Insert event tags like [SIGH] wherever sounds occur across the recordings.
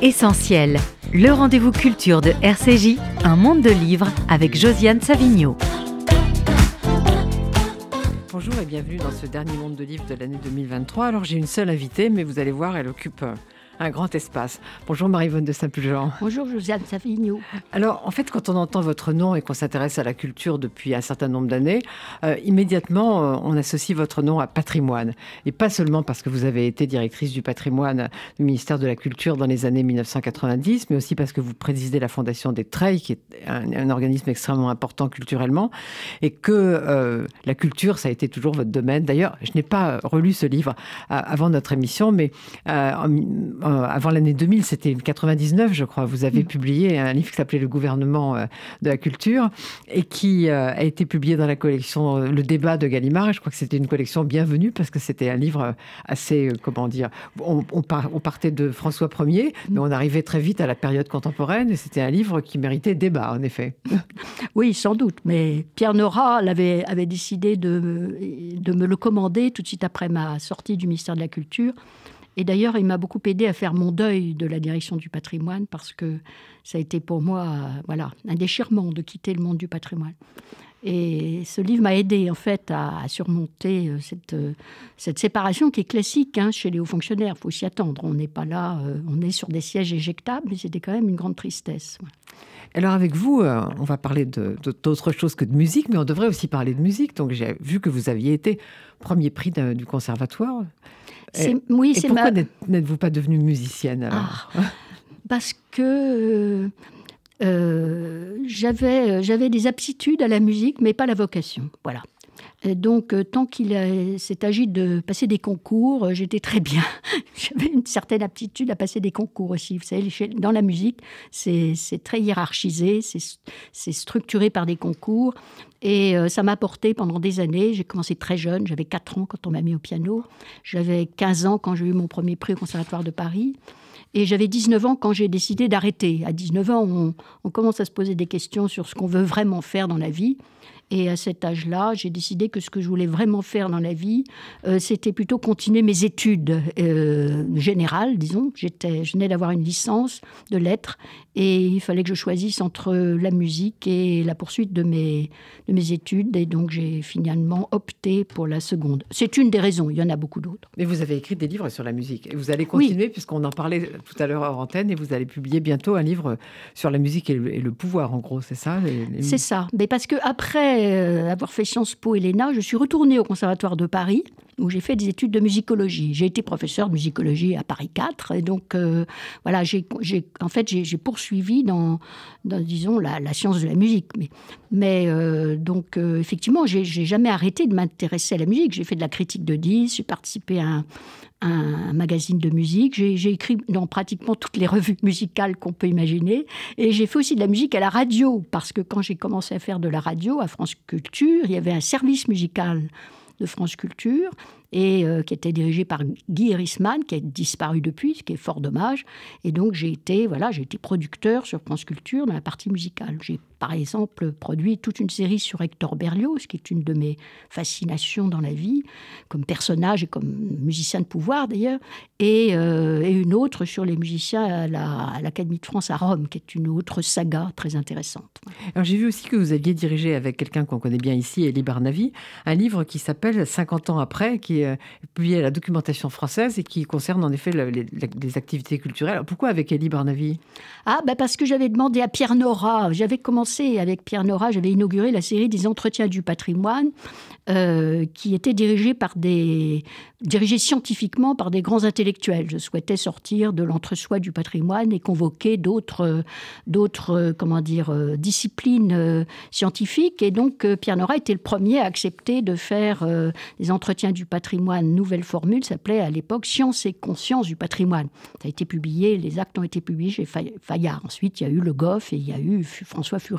Essentiel, le rendez-vous culture de RCJ, un monde de livres avec Josiane Savigno. Bonjour et bienvenue dans ce dernier monde de livres de l'année 2023. Alors j'ai une seule invitée, mais vous allez voir, elle occupe euh, un grand espace. Bonjour Marie-Vonne de Saint-Pulgent. Bonjour Josiane Savigno. Alors en fait, quand on entend votre nom et qu'on s'intéresse à la culture depuis un certain nombre d'années, euh, immédiatement euh, on associe votre nom à patrimoine. Et pas seulement parce que vous avez été directrice du patrimoine du ministère de la Culture dans les années 1990, mais aussi parce que vous présidez la Fondation des Treilles, qui est un, organisme extrêmement important culturellement, et que euh, la culture, ça a été toujours votre domaine. D'ailleurs, je n'ai pas relu ce livre avant notre émission, mais en euh, avant l'année 2000, c'était 99, je crois, vous avez mm. publié un livre qui s'appelait Le gouvernement euh, de la culture et qui euh, a été publié dans la collection Le débat de Gallimard. je crois que c'était une collection bienvenue parce que c'était un livre assez, comment dire, on, partait de François Ier, mm. mais on arrivait très vite à la période contemporaine et c'était un livre qui méritait débat, en effet. [LAUGHS] Oui, sans doute. Mais Pierre Nora avait, avait décidé de, de me le commander tout de suite après ma sortie du ministère de la Culture et d'ailleurs, il m'a beaucoup aidé à faire mon deuil de la direction du patrimoine parce que ça a été pour moi euh, voilà, un déchirement de quitter le monde du patrimoine. Et ce livre m'a aidé en fait à, surmonter euh, cette, euh, cette, séparation qui est classique hein, chez les hauts fonctionnaires. Il faut s'y attendre. On n'est pas là, on est sur des sièges éjectables, mais c'était quand même une grande tristesse. Alors avec vous, on va parler d'autre chose que de musique, mais on devrait aussi parler de musique. Donc j'ai vu que vous aviez été premier prix du conservatoire. Et, pourquoi n'êtes-vous pas devenue musicienne alors ah, Parce que euh, euh, euh, j'avais des aptitudes à la musique, mais pas la vocation. Voilà donc, euh, tant qu'il s'est agi de passer des concours, euh, j'étais très bien. [LAUGHS] J'avais une certaine aptitude à passer des concours aussi. Vous savez, dans la musique, c'est très hiérarchisé, c'est structuré par des concours. Et euh, ça m'a porté pendant des années. J'ai commencé très jeune, j'avais 4 ans quand on m'a mis au piano. J'avais 15 ans quand j'ai eu mon premier prix au Conservatoire de Paris. Et j'avais 19 ans quand j'ai décidé d'arrêter. À 19 ans, on, commence à se poser des questions sur ce qu'on veut vraiment faire dans la vie. Et à cet âge-là, j'ai décidé que ce que je voulais vraiment faire dans la vie, euh, c'était plutôt continuer mes études euh, générales, disons. J'étais, je venais d'avoir une licence de lettres et il fallait que je choisisse entre la musique et la poursuite de mes, de mes études. Et donc, j'ai finalement opté pour la seconde. C'est une des raisons, il y en a beaucoup d'autres. Mais vous avez écrit des livres sur la musique et vous allez continuer, puisqu'on en parlait tout à l'heure en antenne, et vous allez publier bientôt un livre sur la musique et le, pouvoir, en gros, c'est ça C'est ça. Mais parce que après euh, avoir fait Sciences Po et l'ENA, je suis retournée au Conservatoire de Paris où j'ai fait des études de musicologie. J'ai été professeur de musicologie à Paris 4. Et donc, euh, voilà, j'ai, en fait, j'ai, poursuivi dans, disons, la, science de la musique. Mais, mais euh, donc, euh, effectivement, effectivement, j'ai, jamais arrêté de m'intéresser à la musique. J'ai fait de la critique de 10 j'ai participé à un, à un, magazine de musique, j'ai, écrit dans pratiquement toutes les revues musicales qu'on peut imaginer. Et j'ai fait aussi de la musique à la radio, parce que quand j'ai commencé à faire de la radio à France Culture, il y avait un service musical de France Culture, et euh, qui était dirigé par Guy Erisman, qui a disparu depuis, ce qui est fort dommage. Et donc j'ai été, voilà, j'ai été producteur sur France Culture dans la partie musicale. J'ai par exemple, produit toute une série sur Hector Berlioz, qui est une de mes fascinations dans la vie, comme personnage et comme musicien de pouvoir d'ailleurs, et, euh, une autre sur les musiciens à l'Académie de France à Rome, qui est une autre saga très intéressante. Alors j'ai vu aussi que vous aviez dirigé avec quelqu'un qu'on connaît bien ici, Elie Barnavi, un livre qui s'appelle 50 ans après, qui est euh, publié à la documentation française et qui concerne en effet les, activités culturelles. pourquoi avec Elie Barnavi Ah, bah, parce que j'avais demandé à Pierre Nora, j'avais commencé avec Pierre Nora, j'avais inauguré la série des entretiens du patrimoine, euh, qui était dirigée par des scientifiquement par des grands intellectuels. Je souhaitais sortir de l'entre-soi du patrimoine et convoquer d'autres d'autres euh, comment dire euh, disciplines scientifiques. Et donc Pierre Nora était le premier à accepter de faire des entretiens du patrimoine. Nouvelle formule s'appelait à l'époque Science et conscience du patrimoine. Ça a été publié, les actes ont été publiés chez Fayard. Ensuite, il y a eu Le Goff et il y a eu François Furet.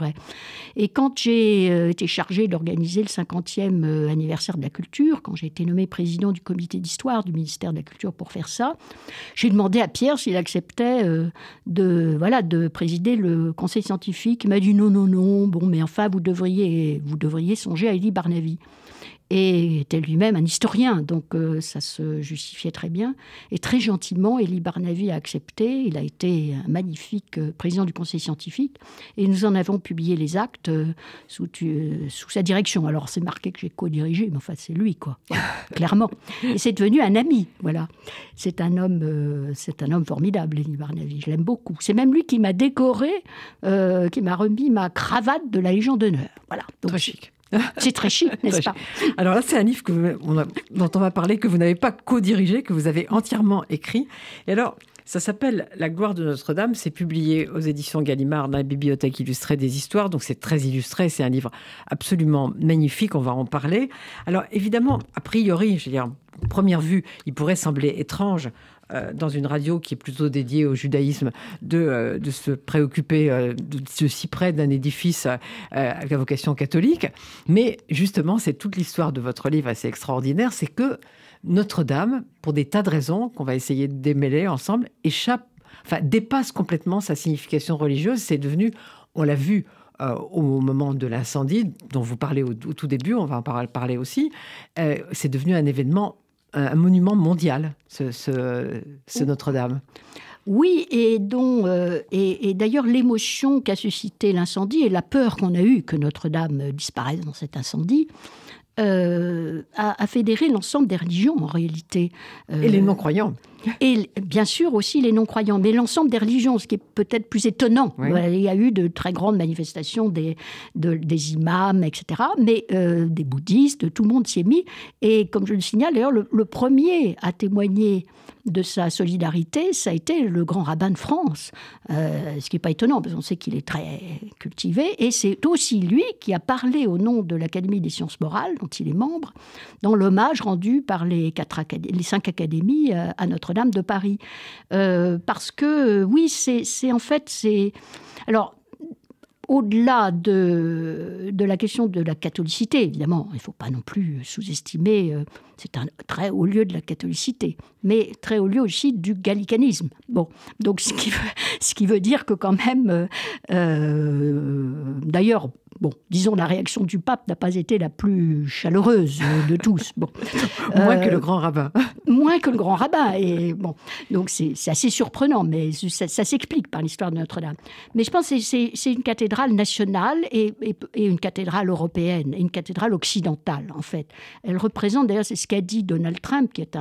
Et quand j'ai euh, été chargée d'organiser le 50e euh, anniversaire de la culture, quand j'ai été nommée président du comité d'histoire du ministère de la Culture pour faire ça, j'ai demandé à Pierre s'il acceptait euh, de, voilà, de présider le conseil scientifique. Il m'a dit non, non, non, bon, mais enfin, vous devriez, vous devriez songer à Elie Barnaby et était lui-même un historien, donc euh, ça se justifiait très bien. Et très gentiment, Elie Barnavi a accepté. Il a été un magnifique euh, président du conseil scientifique et nous en avons publié les actes euh, sous, sa direction. Alors c'est marqué que j'ai co-dirigé, mais enfin c'est lui, quoi, [LAUGHS] clairement. Et c'est devenu un ami, voilà. C'est un homme, c'est un homme formidable, Elie Barnavi. Je l'aime beaucoup. C'est même lui qui m'a décoré, qui m'a remis ma cravate de la Légion d'honneur. Voilà. Donc, c'est très chic, n'est-ce pas Alors là, c'est un livre dont on va parler, que vous n'avez pas co-dirigé, que vous avez entièrement écrit. Et alors, ça s'appelle La gloire de Notre-Dame. C'est publié aux éditions Gallimard dans la bibliothèque illustrée des histoires. Donc c'est très illustré. C'est un livre absolument magnifique. On va en parler. Alors évidemment, a priori, je veux dire, première vue, il pourrait sembler étrange euh, dans une radio qui est plutôt dédiée au judaïsme, de, euh, se préoccuper euh, de, ceci si près d'un édifice à vocation catholique. Mais justement, c'est toute l'histoire de votre livre assez extraordinaire, c'est que Notre-Dame, pour des tas de raisons qu'on va essayer de démêler ensemble, échappe, enfin dépasse complètement sa signification religieuse. C'est devenu, on l'a vu, au moment de l'incendie dont vous parlez au, tout début, on va en parler aussi, c'est devenu un événement euh, un monument mondial, ce, Notre-Dame. Oui, euh, et, et d'ailleurs l'émotion qu'a suscité l'incendie et la peur qu'on a eue que Notre-Dame disparaisse dans cet incendie euh, a à, fédérer l'ensemble des religions en réalité. Euh, et les non-croyants. Et bien sûr aussi les non-croyants, mais l'ensemble des religions, ce qui est peut-être plus étonnant. Il y a eu de très grandes manifestations des, des imams, etc., mais euh, des bouddhistes, tout le monde s'y est mis. Et comme je le signale, d'ailleurs, le, le, premier à témoigner de sa solidarité, ça a été le grand rabbin de France, euh, ce qui n'est pas étonnant, parce qu'on sait qu'il est très cultivé, et c'est aussi lui qui a parlé au nom de l'Académie des sciences morales, dont il est membre, dans l'hommage rendu par les, cinq académies euh, à Notre-Dame de Paris. Euh, parce que, oui, c'est en fait, c'est... Alors, au-delà de, la question de la catholicité, évidemment, il ne faut pas non plus sous-estimer c'est un très haut lieu de la catholicité, mais très haut lieu aussi du gallicanisme. Bon, donc ce qui, veut, [LAUGHS] ce qui veut dire que quand même, euh, euh, d'ailleurs, bon, disons la réaction du pape n'a pas été la plus chaleureuse de tous. Bon. [LAUGHS] moins que le euh, grand rabbin. [LAUGHS] moins que le grand rabbin. Et bon, donc c'est assez surprenant, mais ça, s'explique par l'histoire de Notre-Dame. Mais je pense que c'est une cathédrale nationale et, et, une cathédrale européenne, et une cathédrale occidentale en fait. Elle représente d'ailleurs, c'est ce qu'a dit Donald Trump, qui était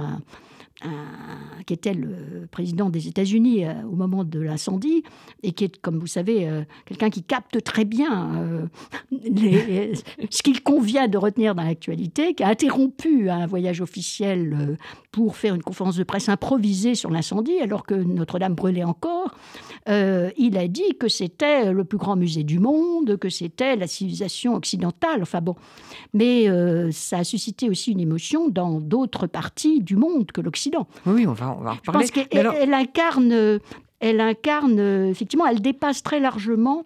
le président des États-Unis euh, au moment de l'incendie et qui est, comme vous savez, euh, quelqu'un qui capte très bien euh, [LAUGHS] ce qu'il convient de retenir dans l'actualité, qui a interrompu un voyage officiel pour faire une conférence de presse improvisée sur l'incendie alors que Notre-Dame brûlait encore. Euh, il a dit que c'était le plus grand musée du monde, que c'était la civilisation occidentale. Enfin bon, mais euh, ça a suscité aussi une émotion dans d'autres parties du monde que l'Occident. Oui, on va, on va en reparler. Je pense qu'elle incarne, elle incarne, effectivement, elle dépasse très largement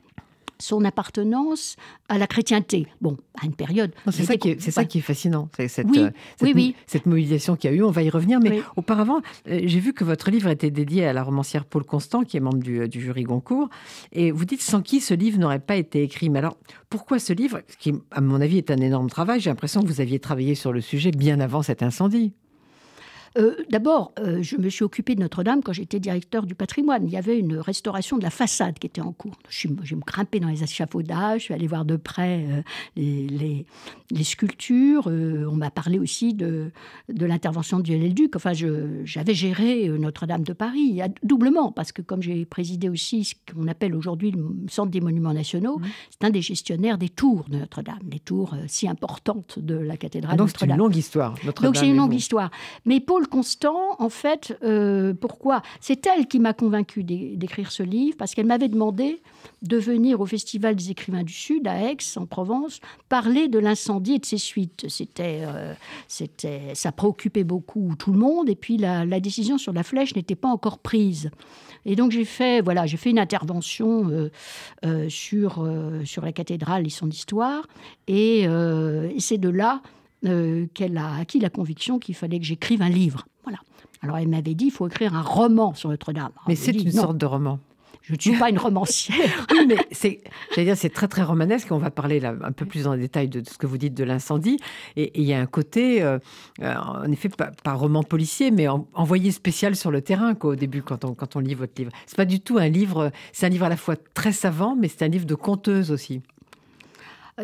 son appartenance à la chrétienté. Bon, à une période. C'est ça, qui est fascinant, cette, euh, cette, mobilisation qu'il y a eu. On va y revenir, mais auparavant, euh, j'ai vu que votre livre était dédié à la romancière Paul Constant, qui est membre du, euh, du jury Goncourt, et vous dites sans qui ce livre n'aurait pas été écrit. Mais alors, pourquoi ce livre, qui à mon avis est un énorme travail, j'ai l'impression que vous aviez travaillé sur le sujet bien avant cet incendie euh, d'abord, euh, je me suis occupée de Notre-Dame quand j'étais directeur du patrimoine. Il y avait une restauration de la façade qui était en cours. Je, me grimpais dans les échafaudages, je suis allée voir de près euh, les, sculptures. on m'a parlé aussi de, de l'intervention de Lionel Duc. Enfin, j'avais géré Notre-Dame de Paris, doublement, parce que comme j'ai présidé aussi ce qu'on appelle aujourd'hui le Centre des Monuments Nationaux, c'est un des gestionnaires des tours de Notre-Dame, les tours si importantes de la cathédrale. Ah Notre-Dame. donc c'est une longue histoire. donc c'est une longue histoire. Mais pour constant, en fait, euh, pourquoi C'est elle qui m'a convaincu d'écrire ce livre, parce qu'elle m'avait demandé de venir au Festival des écrivains du Sud, à Aix, en Provence, parler de l'incendie et de ses suites. C'était, euh, c'était, ça préoccupait beaucoup tout le monde, et puis la, décision sur la flèche n'était pas encore prise. Et donc j'ai fait, voilà, j'ai fait une intervention euh, sur, sur la cathédrale et son histoire, et, et c'est de là euh, qu'elle a acquis la conviction qu'il fallait que j'écrive un livre. Voilà. Alors elle m'avait dit, il faut écrire un roman sur Notre-Dame. Mais c'est une sorte de roman. Je ne suis pas une romancière. [LAUGHS] oui, mais c'est, dire, c'est très très romanesque. On va parler un peu plus en détail de, ce que vous dites de l'incendie. Et il y a un côté, euh, euh, en effet, pas, roman policier, mais envoyé spécial sur le terrain qu'au au début quand on, quand on lit votre livre. C'est pas du tout un livre. C'est un livre à la fois très savant, mais c'est un livre de conteuse aussi.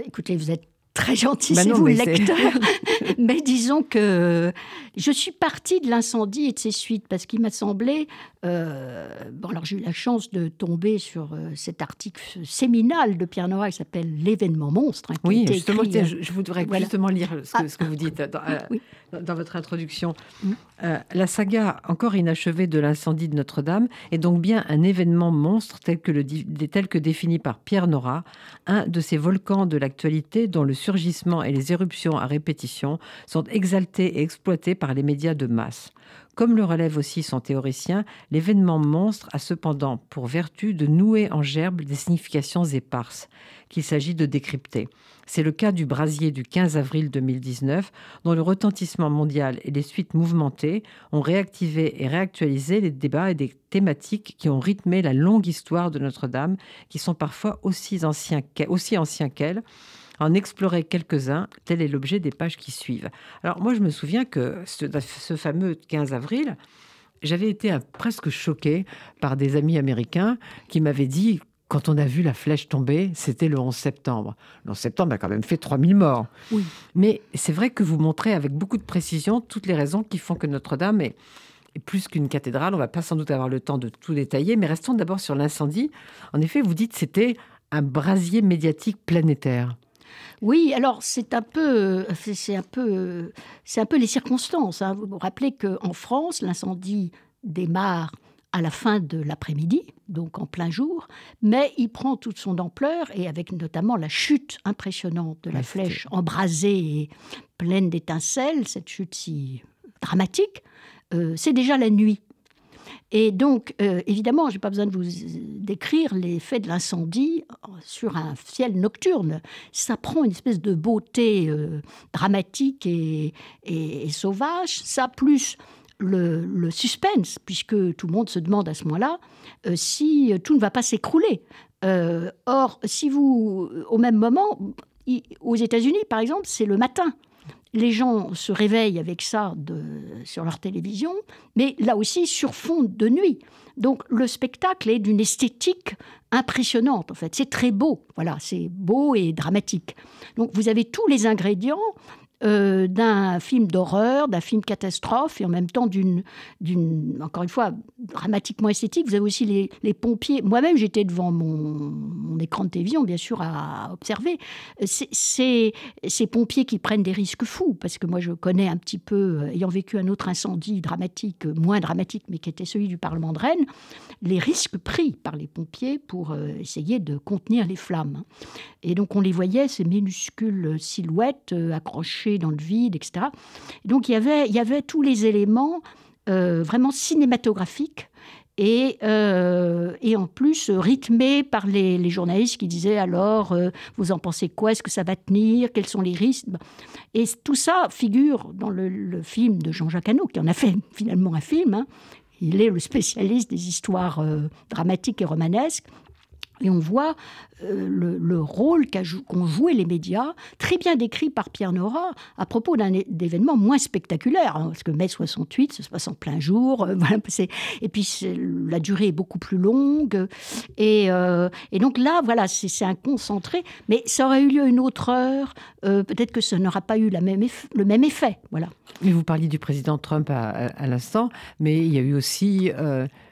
Écoutez, vous êtes très gentil, bah c'est vous le lecteur. [LAUGHS] mais disons que je suis partie de l'incendie et de ses suites parce qu'il m'a semblé. Euh, bon, alors j'ai eu la chance de tomber sur euh, cet article séminal de Pierre Nora qui s'appelle L'événement monstre. Hein, oui, justement, euh, je, voudrais justement lire ce que, vous ah, dites ah, dans, votre introduction. Mm. la saga encore inachevée de l'incendie de Notre-Dame est donc bien un événement monstre tel que, le, tel que défini par Pierre Nora, un de ces volcans de l'actualité dont le surgissements et les éruptions à répétition sont exaltés et exploités par les médias de masse. Comme le relève aussi son théoricien, l'événement monstre a cependant pour vertu de nouer en gerbe des significations éparses qu'il s'agit de décrypter. C'est le cas du brasier du 15 avril 2019, dont le retentissement mondial et les suites mouvementées ont réactivé et réactualisé les débats et des thématiques qui ont rythmé la longue histoire de Notre-Dame, qui sont parfois aussi, anciens, aussi anciens qu'elle en explorer quelques-uns. Tel est l'objet des pages qui suivent. Alors moi, je me souviens que ce, fameux 15 avril, j'avais été presque choqué par des amis américains qui m'avaient dit quand on a vu la flèche tomber, c'était le 11 septembre. Le 11 septembre a quand même fait 3000 morts. Oui. Mais c'est vrai que vous montrez avec beaucoup de précision toutes les raisons qui font que Notre-Dame est, est plus qu'une cathédrale. On va pas sans doute avoir le temps de tout détailler, mais restons d'abord sur l'incendie. En effet, vous dites c'était un brasier médiatique planétaire. Oui, alors c'est un peu, c'est un peu, c'est un peu les circonstances. Hein. Vous vous rappelez qu'en France, l'incendie démarre à la fin de l'après-midi, donc en plein jour, mais il prend toute son ampleur et avec notamment la chute impressionnante de la flèche embrasée et pleine d'étincelles, cette chute si dramatique, euh, c'est déjà la nuit. Et donc, euh, évidemment, je n'ai pas besoin de vous euh, décrire l'effet de l'incendie euh, sur un ciel nocturne. Ça prend une espèce de beauté dramatique et, sauvage. Ça, plus le, suspense, puisque tout le monde se demande à ce moment-là si tout ne va pas s'écrouler. or, si vous, au même moment, aux États-Unis, par exemple, c'est le matin les gens se réveillent avec ça sur leur télévision, mais là aussi sur fond de nuit. Donc le spectacle est d'une esthétique impressionnante en fait. C'est très beau, voilà, c'est beau et dramatique. Donc vous avez tous les ingrédients euh, d'un film d'horreur, d'un film catastrophe, et en même temps d'une, d'une, encore une fois, dramatiquement esthétique. Vous avez aussi les, pompiers. Moi-même, j'étais devant mon, écran de télévision, bien sûr, à observer. ces pompiers qui prennent des risques fous, parce que moi, je connais un petit peu, euh, ayant vécu un autre incendie dramatique, euh, moins dramatique, mais qui était celui du Parlement de Rennes, les risques pris par les pompiers pour essayer de contenir les flammes. Et donc, on les voyait, ces minuscules silhouettes accrochées dans le vide, etc. Donc il y avait, il y avait tous les éléments euh, vraiment cinématographiques et, euh, et, en plus euh, rythmé par les, journalistes qui disaient alors, vous en pensez quoi Est-ce que ça va tenir Quels sont les risques Et tout ça figure dans le, film de Jean-Jacques Hano, qui en a fait finalement un film. Hein. Il est le spécialiste des histoires dramatiques et romanesques. Et on voit euh, le, rôle qu'ont joué les médias, très bien décrit par Pierre Nora, à propos d'un événement moins spectaculaire, hein, parce que mai 68, ça se passe en plein jour, euh, [LAUGHS] et puis la durée est beaucoup plus longue. Et, euh, donc là, voilà, c'est un concentré, mais ça aurait eu lieu une autre heure, peut-être que ça n'aura pas eu la même le même effet. Voilà. Mais vous parliez du président Trump à l'instant, mais il y a eu aussi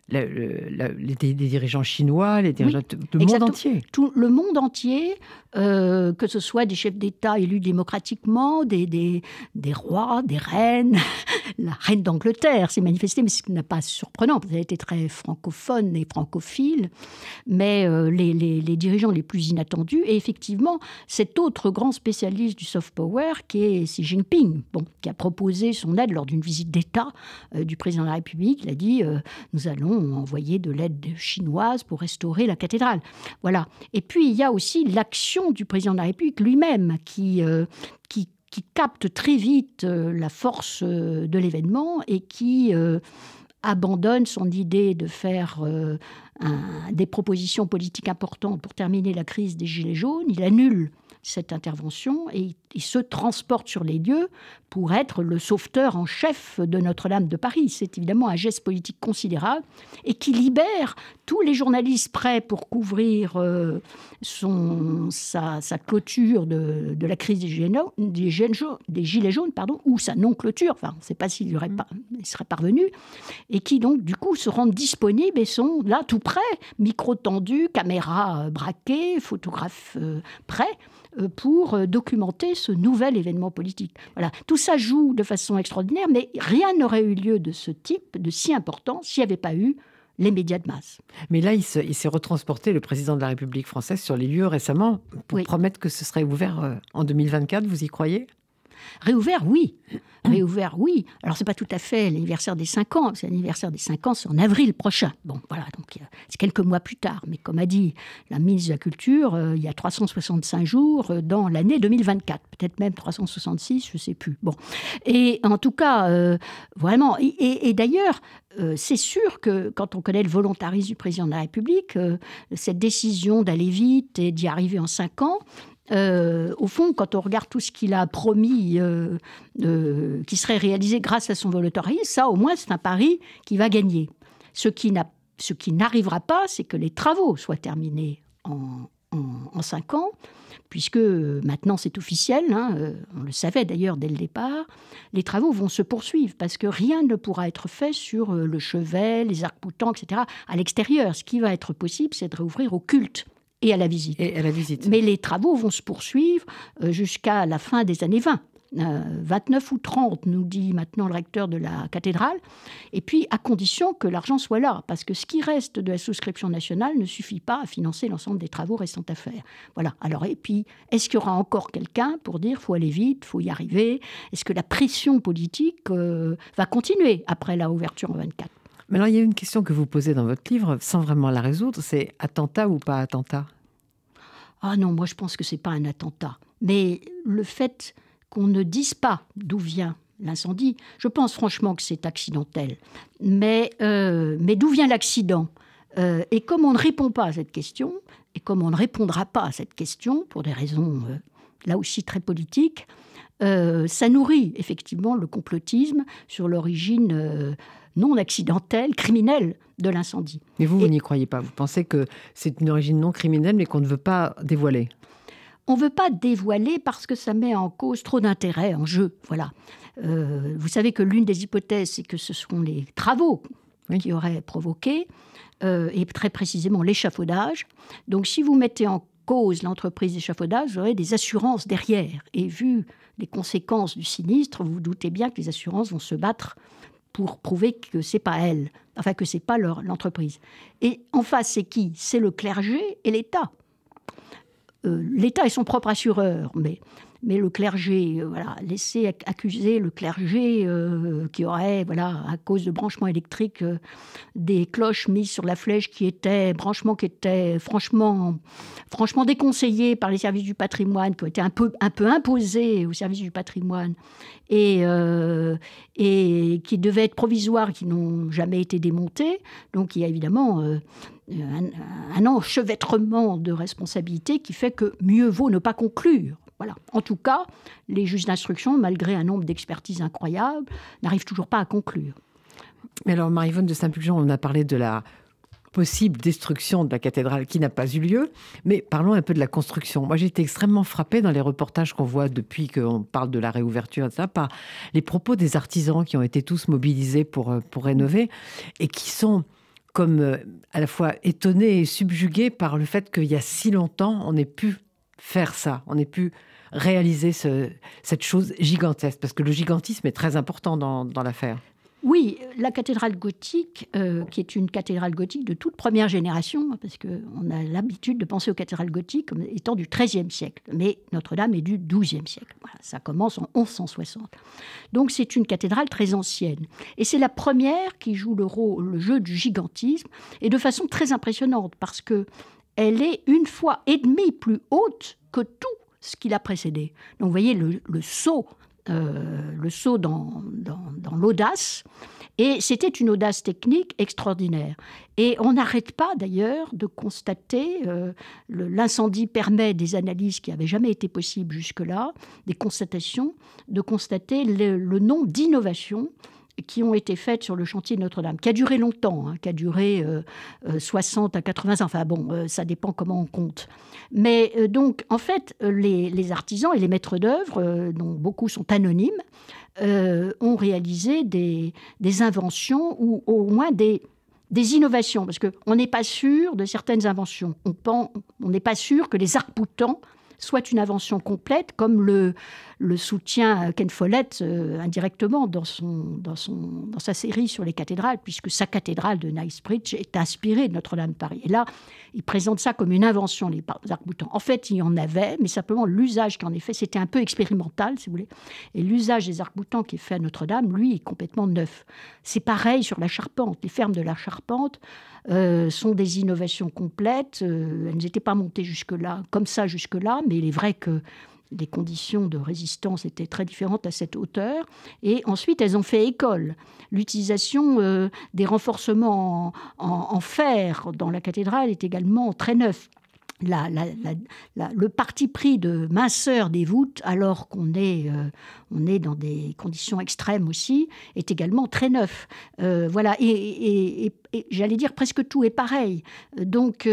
les, dirigeants chinois, les dirigeants du monde entier. Tout le monde entier, euh, que ce soit des chefs d'État élus démocratiquement, des, des, rois, des reines. [LAUGHS] la reine d'Angleterre s'est manifestée, mais ce n'est pas surprenant, Vous qu'elle été très francophone et francophile. Mais euh, les, dirigeants les plus inattendus, et effectivement, cet autre grand spécialiste du soft power qui est Xi Jinping, bon, qui a proposé son aide lors d'une visite d'État euh, du président de la République, il a dit Nous allons ont envoyé de l'aide chinoise pour restaurer la cathédrale. Voilà. Et puis, il y a aussi l'action du président de la République lui-même qui, euh, qui, capte très vite euh, la force euh, de l'événement et qui abandonne son idée de faire des propositions politiques importantes pour terminer la crise des Gilets jaunes, il annule cette intervention et il il se transporte sur les lieux pour être le sauveteur en chef de Notre-Dame de Paris. C'est évidemment un geste politique considérable et qui libère tous les journalistes prêts pour couvrir euh, son, sa, clôture de, la crise des gilets, jaunes, des gilets jaunes pardon, ou sa non-clôture, enfin, on ne sait pas s'il mm. serait parvenu, et qui donc du coup se rendent disponibles et sont là tout prêts, micro tendu, caméra euh, braquée, photographe euh, prêts. prêt. Euh, pour euh, documenter ce nouvel événement politique. Voilà, tout ça joue de façon extraordinaire, mais rien n'aurait eu lieu de ce type, de si important, s'il n'y avait pas eu les médias de masse. Mais là, il, s'est retransporté, le président de la République française, sur les lieux récemment, pour promettre que ce serait ouvert euh, en 2024. Vous y croyez Réouvert, oui. Hum. Réouvert, oui. Alors, c'est pas tout à fait l'anniversaire des 5 ans. C'est l'anniversaire des 5 ans, c'est en avril prochain. Bon, voilà, donc euh, c'est quelques mois plus tard. Mais comme a dit la ministre de la Culture, euh, il y a 365 jours euh, dans l'année 2024. Peut-être même 366, je sais plus. Bon. Et en tout cas, vraiment. Et, d'ailleurs, c'est sûr que quand on connaît le volontarisme du président de la République, cette décision d'aller vite et d'y arriver en 5 ans, euh, au fond, quand on regarde tout ce qu'il a promis euh, euh, qui serait réalisé grâce à son volontarisme, ça au moins c'est un pari qui va gagner. Ce qui, n'arrivera pas, c'est que les travaux soient terminés en, cinq ans, puisque maintenant c'est officiel, hein, on le savait d'ailleurs dès le départ, les travaux vont se poursuivre parce que rien ne pourra être fait sur le chevet, les arcs-boutants, etc., à l'extérieur. Ce qui va être possible, c'est de réouvrir au culte et à la visite. Mais les travaux vont se poursuivre euh, jusqu'à la fin des années 20. 29 euh, ou 30, nous dit maintenant le recteur de la cathédrale, et puis à condition que l'argent soit là, parce que ce qui reste de la souscription nationale ne suffit pas à financer l'ensemble des travaux restants à faire. Voilà. Alors, et puis, est-ce qu'il y aura encore quelqu'un pour dire faut aller vite, faut y arriver Est-ce que la pression politique euh, va continuer après la ouverture en 24 mais alors, il y a une question que vous posez dans votre livre, sans vraiment la résoudre, c'est attentat ou pas attentat Ah non, moi je pense que c'est pas un attentat. Mais le fait qu'on ne dise pas d'où vient l'incendie, je pense franchement que c'est accidentel. Mais, euh, mais d'où vient l'accident euh, Et comme on ne répond pas à cette question, et comme on ne répondra pas à cette question, pour des raisons euh, là aussi très politiques, ça nourrit effectivement le complotisme sur l'origine non accidentelle, criminelle de l'incendie. Mais vous, vous n'y croyez pas. Vous pensez que c'est une origine non criminelle, mais qu'on ne veut pas dévoiler on ne veut pas dévoiler parce que ça met en cause trop d'intérêts en jeu. Voilà. Euh, vous savez que l'une des hypothèses, c'est que ce sont les travaux qui auraient provoqué, euh, et très précisément l'échafaudage. Donc si vous mettez en cause l'entreprise d'échafaudage, vous aurez des assurances derrière. Et vu les conséquences du sinistre, vous, vous doutez bien que les assurances vont se battre pour prouver que c'est pas elle, enfin que c'est pas leur l'entreprise. Et en face, c'est qui C'est le clergé et l'État. Euh, L'État est son propre assureur, mais mais le clergé, euh, voilà, laisser accuser le clergé euh, qui aurait, voilà, à cause de branchements électriques, euh, des cloches mises sur la flèche qui étaient, qui franchement, franchement déconseillés par les services du patrimoine, qui ont été un peu, un peu imposés aux services du patrimoine, et, et qui devaient être provisoires, qui n'ont jamais été démontés. Donc il y a évidemment un enchevêtrement de responsabilités qui fait que mieux vaut ne pas conclure. Voilà. En tout cas, les juges d'instruction, malgré un nombre d'expertises incroyables, n'arrivent toujours pas à conclure. Mais alors, marie de Saint-Pulgent, on a parlé de la possible destruction de la cathédrale qui n'a pas eu lieu. Mais parlons un peu de la construction. Moi, j'ai été extrêmement frappée dans les reportages qu'on voit depuis qu'on parle de la réouverture, ça par les propos des artisans qui ont été tous mobilisés pour, euh, pour rénover et qui sont comme euh, à la fois étonnés et subjugués par le fait qu'il y a si longtemps, on n'ait pu faire ça, on ait pu réaliser cette chose gigantesque, parce que le gigantisme est très important dans, l'affaire. Oui, la cathédrale gothique, euh, qui est une cathédrale gothique de toute première génération, parce qu'on a l'habitude de penser aux cathédrales gothiques comme étant du XIIIe siècle, mais Notre-Dame est du XIIe siècle. ça commence en 1160. Donc c'est une cathédrale très ancienne. Et c'est la première qui joue le, rôle, le jeu du gigantisme, et de façon très impressionnante, parce que elle est une fois et demie plus haute que tout ce qui l'a précédé. Donc vous voyez le, saut, le saut euh, dans, l'audace. Et c'était une audace technique extraordinaire. Et on n'arrête pas d'ailleurs de constater, euh, l'incendie permet des analyses qui n'avaient jamais été possibles jusque-là, des constatations, de constater le, le nombre d'innovations qui ont été faites sur le chantier de Notre-Dame, qui a duré longtemps, hein, qui a duré 60 euh, euh, à 80 ans, enfin bon, euh, ça dépend comment on compte. Mais donc, en fait, les, artisans et les maîtres d'œuvre, dont beaucoup sont anonymes, ont réalisé des, inventions ou au moins des, innovations, parce qu'on n'est pas sûr de certaines inventions. On n'est pas sûr que les arcs-boutants soient une invention complète, comme le, le soutien Ken Follett euh, indirectement dans, son, dans, son, dans sa série sur les cathédrales, puisque sa cathédrale de Knightsbridge est inspirée de Notre-Dame de Paris. Et là, il présente ça comme une invention, les arcs-boutants. En fait, il y en avait, mais simplement l'usage qui en fait, c'était un peu expérimental, si vous voulez. Et l'usage des arcs-boutants qui est fait à Notre-Dame, lui, est complètement neuf. C'est pareil sur la charpente. Les fermes de la charpente euh, sont des innovations complètes. Euh, elles n'étaient pas montées jusque-là, comme ça jusque-là, mais il est vrai que les conditions de résistance étaient très différentes à cette hauteur. Et ensuite, elles ont fait école. L'utilisation euh, des renforcements en, fer dans la cathédrale est également très neuve. le parti pris de minceur des voûtes, alors qu'on est, euh, est dans des conditions extrêmes aussi, est également très neuf. Euh, voilà, et, j'allais dire presque tout est pareil. Donc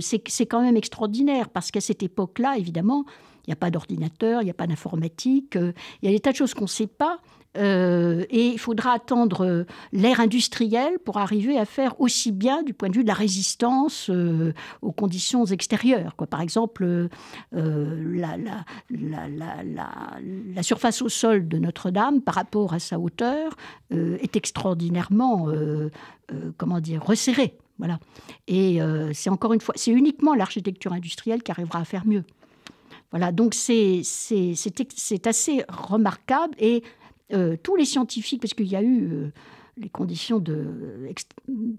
c'est quand même extraordinaire, parce qu'à cette époque-là, évidemment, il n'y a pas d'ordinateur, il n'y a pas d'informatique, euh, il y a des tas de choses qu'on ne sait pas. Euh, et il faudra attendre euh, l'ère industrielle pour arriver à faire aussi bien du point de vue de la résistance aux conditions extérieures. Quoi. Par exemple, la, la, la, surface au sol de Notre-Dame par rapport à sa hauteur est extraordinairement comment dire, resserrée. Voilà. Et c'est encore une fois, c'est uniquement l'architecture industrielle qui arrivera à faire mieux. Voilà, donc c'est assez remarquable et euh, tous les scientifiques, parce qu'il y a eu euh, les conditions de,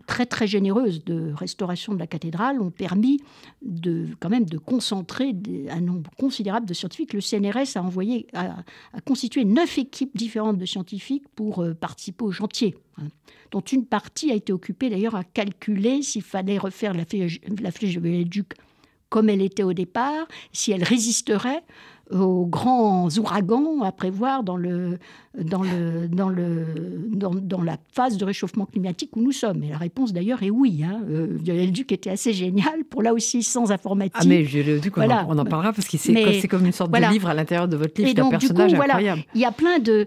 très très généreuses de restauration de la cathédrale, ont permis de, quand même de concentrer un nombre considérable de scientifiques. Le CNRS a envoyé, a, constitué neuf équipes différentes de scientifiques pour euh, participer au chantier, hein, dont une partie a été occupée d'ailleurs à calculer s'il fallait refaire la flèche, la flèche de comme elle était au départ, si elle résisterait aux grands ouragans à prévoir dans, le, dans, le, dans, le, dans, la phase de réchauffement climatique où nous sommes. Et la réponse d'ailleurs est oui. Hein. Viollet le Duc était assez génial pour là aussi sans ah, informatique. Ah mais Violet le Duc, on, en, parlera parce que c'est comme une sorte de livre à l'intérieur de votre livre d'un personnage du il y a plein de...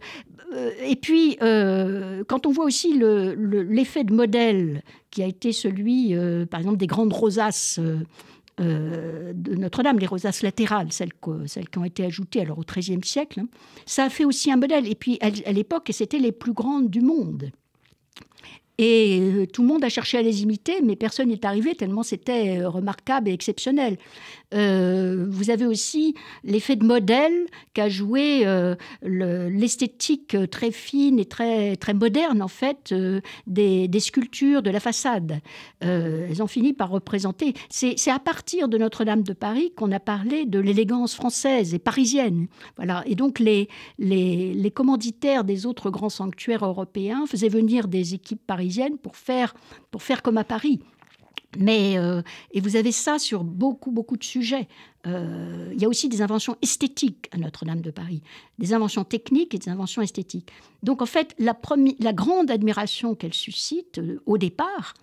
Euh, et puis, euh, quand on voit aussi l'effet de modèle qui a été celui, euh, par exemple, des grandes rosaces. Euh, de Notre-Dame, les rosaces latérales, celles, qui ont été ajoutées alors au XIIIe siècle. Hein. Ça a fait aussi un modèle. Et puis à l'époque, c'était les plus grandes du monde. Et euh, tout le monde a cherché à les imiter, mais personne n'est arrivé tellement c'était euh, remarquable et exceptionnel. Euh, vous avez aussi l'effet de modèle qu'a joué l'esthétique très fine et très, très moderne, en fait, des, sculptures de la façade. elles ont fini par représenter. C'est à partir de Notre-Dame de Paris qu'on a parlé de l'élégance française et parisienne. Voilà. Et donc, les, les, les commanditaires des autres grands sanctuaires européens faisaient venir des équipes parisiennes pour faire, pour faire comme à Paris. Mais, euh, et vous avez ça sur beaucoup, beaucoup de sujets. Euh, il y a aussi des inventions esthétiques à Notre-Dame de Paris, des inventions techniques et des inventions esthétiques. Donc en fait, la, première, la grande admiration qu'elle suscite euh, au départ,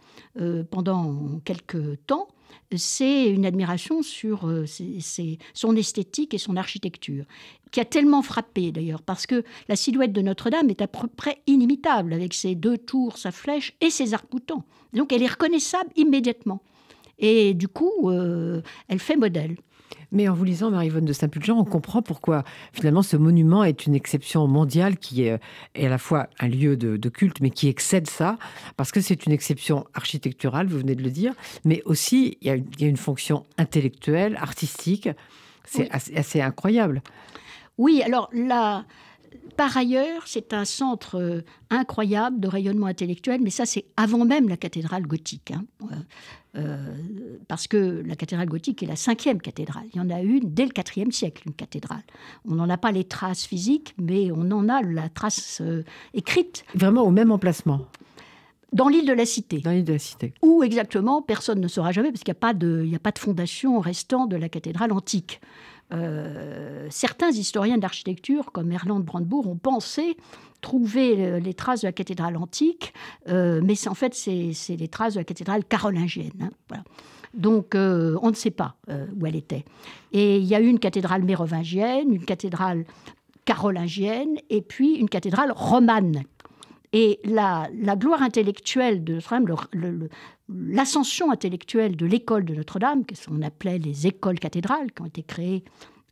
pendant quelques temps, c'est une admiration sur euh, son esthétique et son architecture, qui a tellement frappé d'ailleurs, parce que la silhouette de Notre-Dame est à peu près inimitable, avec ses deux tours, sa flèche et ses arc boutants Donc elle est reconnaissable immédiatement. Et du coup, euh, elle fait modèle. Mais en vous lisant marie de Saint-Pulgent, on comprend pourquoi finalement ce monument est une exception mondiale qui est, euh, à la fois un lieu de, culte, mais qui excède ça, parce que c'est une exception architecturale, vous venez de le dire, mais aussi il y a une, fonction intellectuelle, artistique. C'est assez, incroyable. Oui, alors là, par ailleurs, c'est un centre euh, incroyable de rayonnement intellectuel, mais ça, c'est avant même la cathédrale gothique. Hein. Euh, euh, parce que la cathédrale gothique est la cinquième cathédrale. Il y en a une dès le IVe siècle, une cathédrale. On n'en a pas les traces physiques, mais on en a la trace euh, écrite. Vraiment au même emplacement dans l'île de la Cité. Dans l'île de la Cité. Où exactement, personne ne saura jamais, parce qu'il n'y a, pas de fondation restant de la cathédrale antique. Euh, certains historiens d'architecture comme Erland Brandebourg, ont pensé trouver euh, les traces de la cathédrale antique, euh, mais en fait, c'est les traces de la cathédrale carolingienne. Hein, Donc, on ne sait pas où elle était. Et il y a eu une cathédrale mérovingienne, une cathédrale carolingienne, et puis une cathédrale romane, et la, gloire intellectuelle de le, l'ascension intellectuelle de l'école de Notre-Dame, que qu'on appelait les écoles cathédrales, qui ont été créées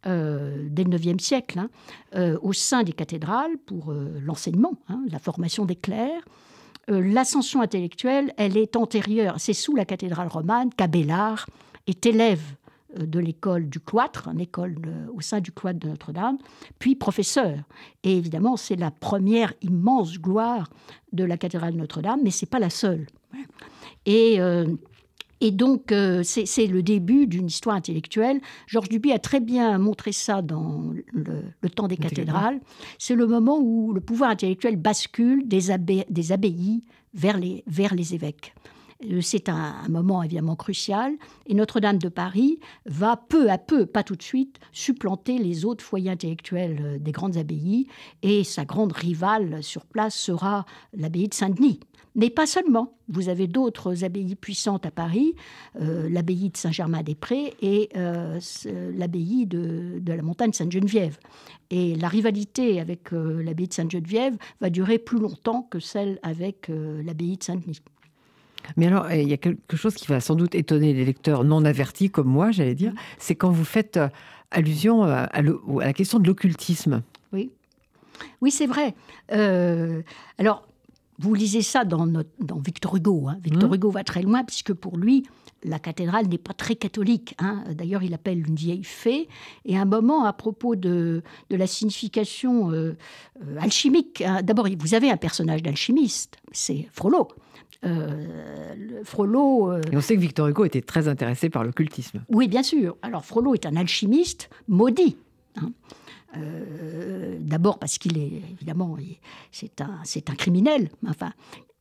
euh, dès le IXe siècle, hein, euh, au sein des cathédrales pour euh, l'enseignement, hein, la formation des clercs. L'ascension intellectuelle, elle est antérieure. C'est sous la cathédrale romane qu'Abélard est élève de l'école du cloître, une école au sein du cloître de Notre-Dame, puis professeur. Et évidemment, c'est la première immense gloire de la cathédrale Notre-Dame, mais c'est pas la seule. Euh, et. donc, euh, c'est le début d'une histoire intellectuelle. Georges Duby a très bien montré ça dans Le, temps des cathédrales. C'est le moment où le pouvoir intellectuel bascule des, des abbayes vers les, évêques. Euh, c'est un, un, moment évidemment crucial. Et Notre-Dame de Paris va peu à peu, pas tout de suite, supplanter les autres foyers intellectuels des grandes abbayes. Et sa grande rivale sur place sera l'abbaye de Saint-Denis, mais pas seulement. Vous avez d'autres abbayes puissantes à Paris, euh, l'abbaye de Saint-Germain-des-Prés et euh, l'abbaye de, la montagne Sainte-Geneviève. Et la rivalité avec euh, l'abbaye de Sainte-Geneviève va durer plus longtemps que celle avec l'abbaye de Saint-Denis. Mais alors, eh, il y a quelque chose qui va sans doute étonner les lecteurs non avertis comme moi, j'allais dire, mm. c'est quand vous faites allusion à, à la question de l'occultisme. Oui. Oui, c'est vrai. alors, vous lisez ça dans, Victor Hugo. Hein. Victor mmh. Hugo va très loin, puisque pour lui, la cathédrale n'est pas très catholique. Hein. D'ailleurs, il appelle une vieille fée. Et à un moment, à propos de, la signification euh, euh, alchimique, hein, d'abord, vous avez un personnage d'alchimiste, c'est Frollo. Euh, Frollo. on sait que Victor Hugo était très intéressé par l'occultisme. Oui, bien sûr. Alors Frollo est un alchimiste maudit. Euh, d'abord parce qu'il est évidemment c'est un criminel enfin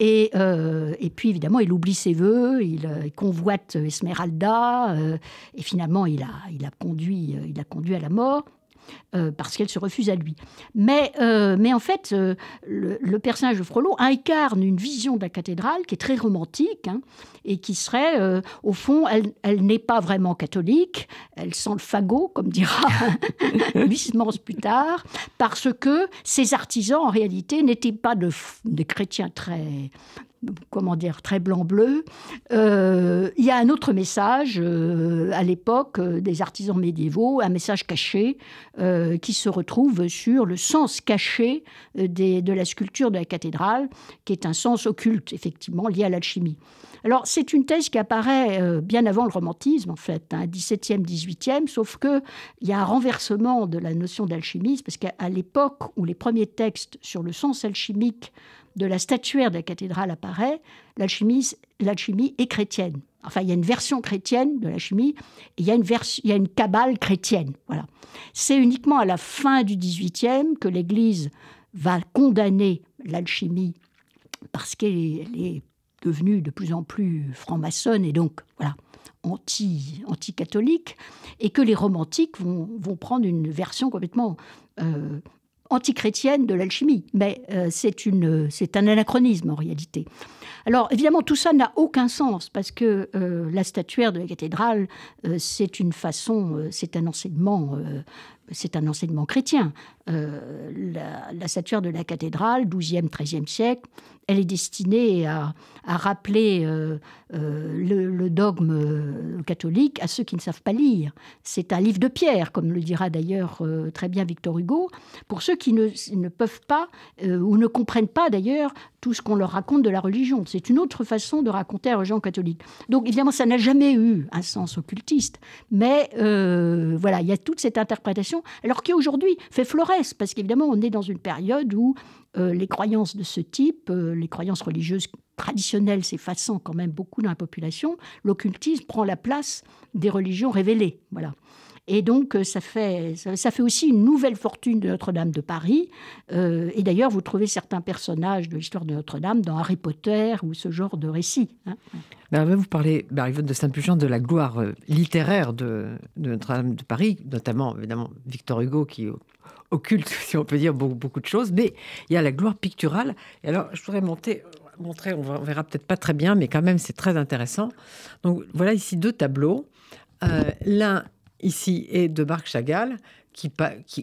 euh, et, puis évidemment il oublie ses vœux euh, il, convoite Esmeralda et finalement il a il a conduit il a conduit à la mort euh, parce qu'elle se refuse à lui. Mais, euh, mais en fait, euh, le, personnage de Frollo incarne une vision de la cathédrale qui est très romantique hein, et qui serait, au fond, elle, n'est pas vraiment catholique, elle sent le fagot, comme dira [LAUGHS] morse plus tard, parce que ses artisans, en réalité, n'étaient pas des chrétiens très comment dire, très blanc-bleu. Euh, il y a un autre message euh, à l'époque euh, des artisans médiévaux, un message caché qui se retrouve sur le sens caché de la sculpture de la cathédrale, qui est un sens occulte, effectivement, lié à l'alchimie. Alors, c'est une thèse qui apparaît bien avant le romantisme, en fait, 17e, hein, 18e, sauf qu'il y a un renversement de la notion d'alchimie, parce qu'à l'époque où les premiers textes sur le sens alchimique de la statuaire de la cathédrale apparaît, l'alchimie est chrétienne. Enfin, il y a une version chrétienne de l'alchimie et il y a une, il y a une cabale chrétienne. Voilà. C'est uniquement à la fin du XVIIIe que l'Église va condamner l'alchimie parce qu'elle est devenue de plus en plus franc-maçonne et donc voilà anti, anti catholique et que les romantiques vont, vont prendre une version complètement euh, antichrétienne de l'alchimie. Mais euh, c'est, un anachronisme en réalité. Alors évidemment, tout ça n'a aucun sens parce que euh, la statuaire de la cathédrale, euh, c'est une façon, c'est un enseignement c'est un enseignement chrétien. Euh, la, la, de la cathédrale, 12e, 13e siècle, elle est destinée à, rappeler euh, euh, le, dogme catholique à ceux qui ne savent pas lire. C'est un livre de pierre, comme le dira d'ailleurs très bien Victor Hugo, pour ceux qui ne, peuvent pas ou ne comprennent pas d'ailleurs tout ce qu'on leur raconte de la religion. C'est une autre façon de raconter à la religion catholique. Donc évidemment, ça n'a jamais eu un sens occultiste, mais voilà, il y a toute cette interprétation, alors qui aujourd'hui fait florer parce qu'évidemment, on est dans une période où euh, les croyances de ce type, euh, les croyances religieuses traditionnelles s'effaçant quand même beaucoup dans la population, l'occultisme prend la place des religions révélées. Voilà. Et donc, euh, ça fait, ça fait aussi une nouvelle fortune de Notre-Dame de Paris. et d'ailleurs, vous trouvez certains personnages de l'histoire de Notre-Dame dans Harry Potter ou ce genre de récits. Hein. Ben, vous parlez, marie ben, vonne de Saint-Pulgent, de la gloire littéraire de, de Notre-Dame de Paris, notamment, évidemment, Victor Hugo, qui occulte, [LAUGHS] si on peut dire, beaucoup, de choses, mais il y a la gloire picturale. Et alors, je voudrais montrer, on verra peut-être pas très bien, mais quand même, c'est très intéressant. Donc, voilà ici deux tableaux. Euh, l'un, ici, est de Marc Chagall, qui,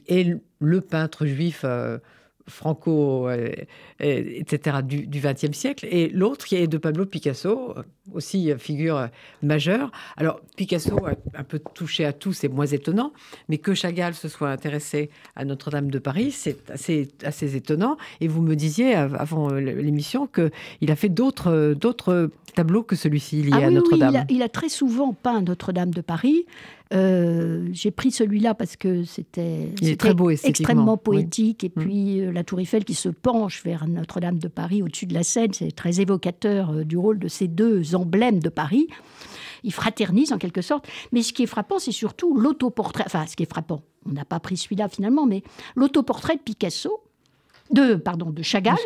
est le peintre juif euh, franco, euh, etc., du XXe siècle, et l'autre, qui est de Pablo Picasso, aussi euh, figure euh, majeure. Alors Picasso a un peu touché à tout, c'est moins étonnant, mais que Chagall se soit intéressé à Notre-Dame de Paris, c'est assez, assez étonnant. Et vous me disiez avant euh, l'émission qu'il a fait d'autres, tableaux que celui-ci lié ah à Notre-Dame. il, a très souvent peint Notre-Dame de Paris. j'ai pris celui-là parce que c'était très beau extrêmement poétique. Et mm. puis la Tour Eiffel qui se penche vers Notre-Dame de Paris au-dessus de la Seine, c'est très évocateur du rôle de ces deux emblème de Paris. il fraternise en quelque sorte. Mais ce qui est frappant, c'est surtout l'autoportrait. Enfin, ce qui est frappant, on n'a pas pris celui-là finalement, mais l'autoportrait de Picasso, de pardon de Chagall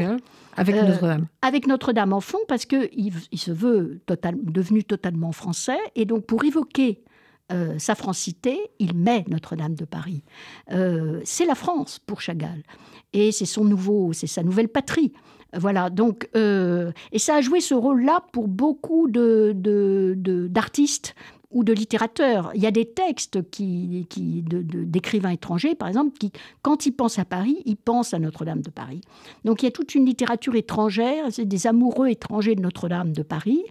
avec euh, Notre-Dame. Avec Notre-Dame en fond parce que il, se veut devenu totalement français et donc pour évoquer euh, sa francité, il met Notre-Dame de Paris. Euh, c'est la France pour Chagall et c'est son nouveau, c'est sa nouvelle patrie. Voilà, donc, euh, et ça a joué ce rôle-là pour beaucoup d'artistes ou de littérateurs. Il y a des textes qui, d'écrivains étrangers, par exemple, qui, quand ils pensent à Paris, ils pensent à Notre-Dame de Paris. Donc il y a toute une littérature étrangère, c'est des amoureux étrangers de Notre-Dame de Paris,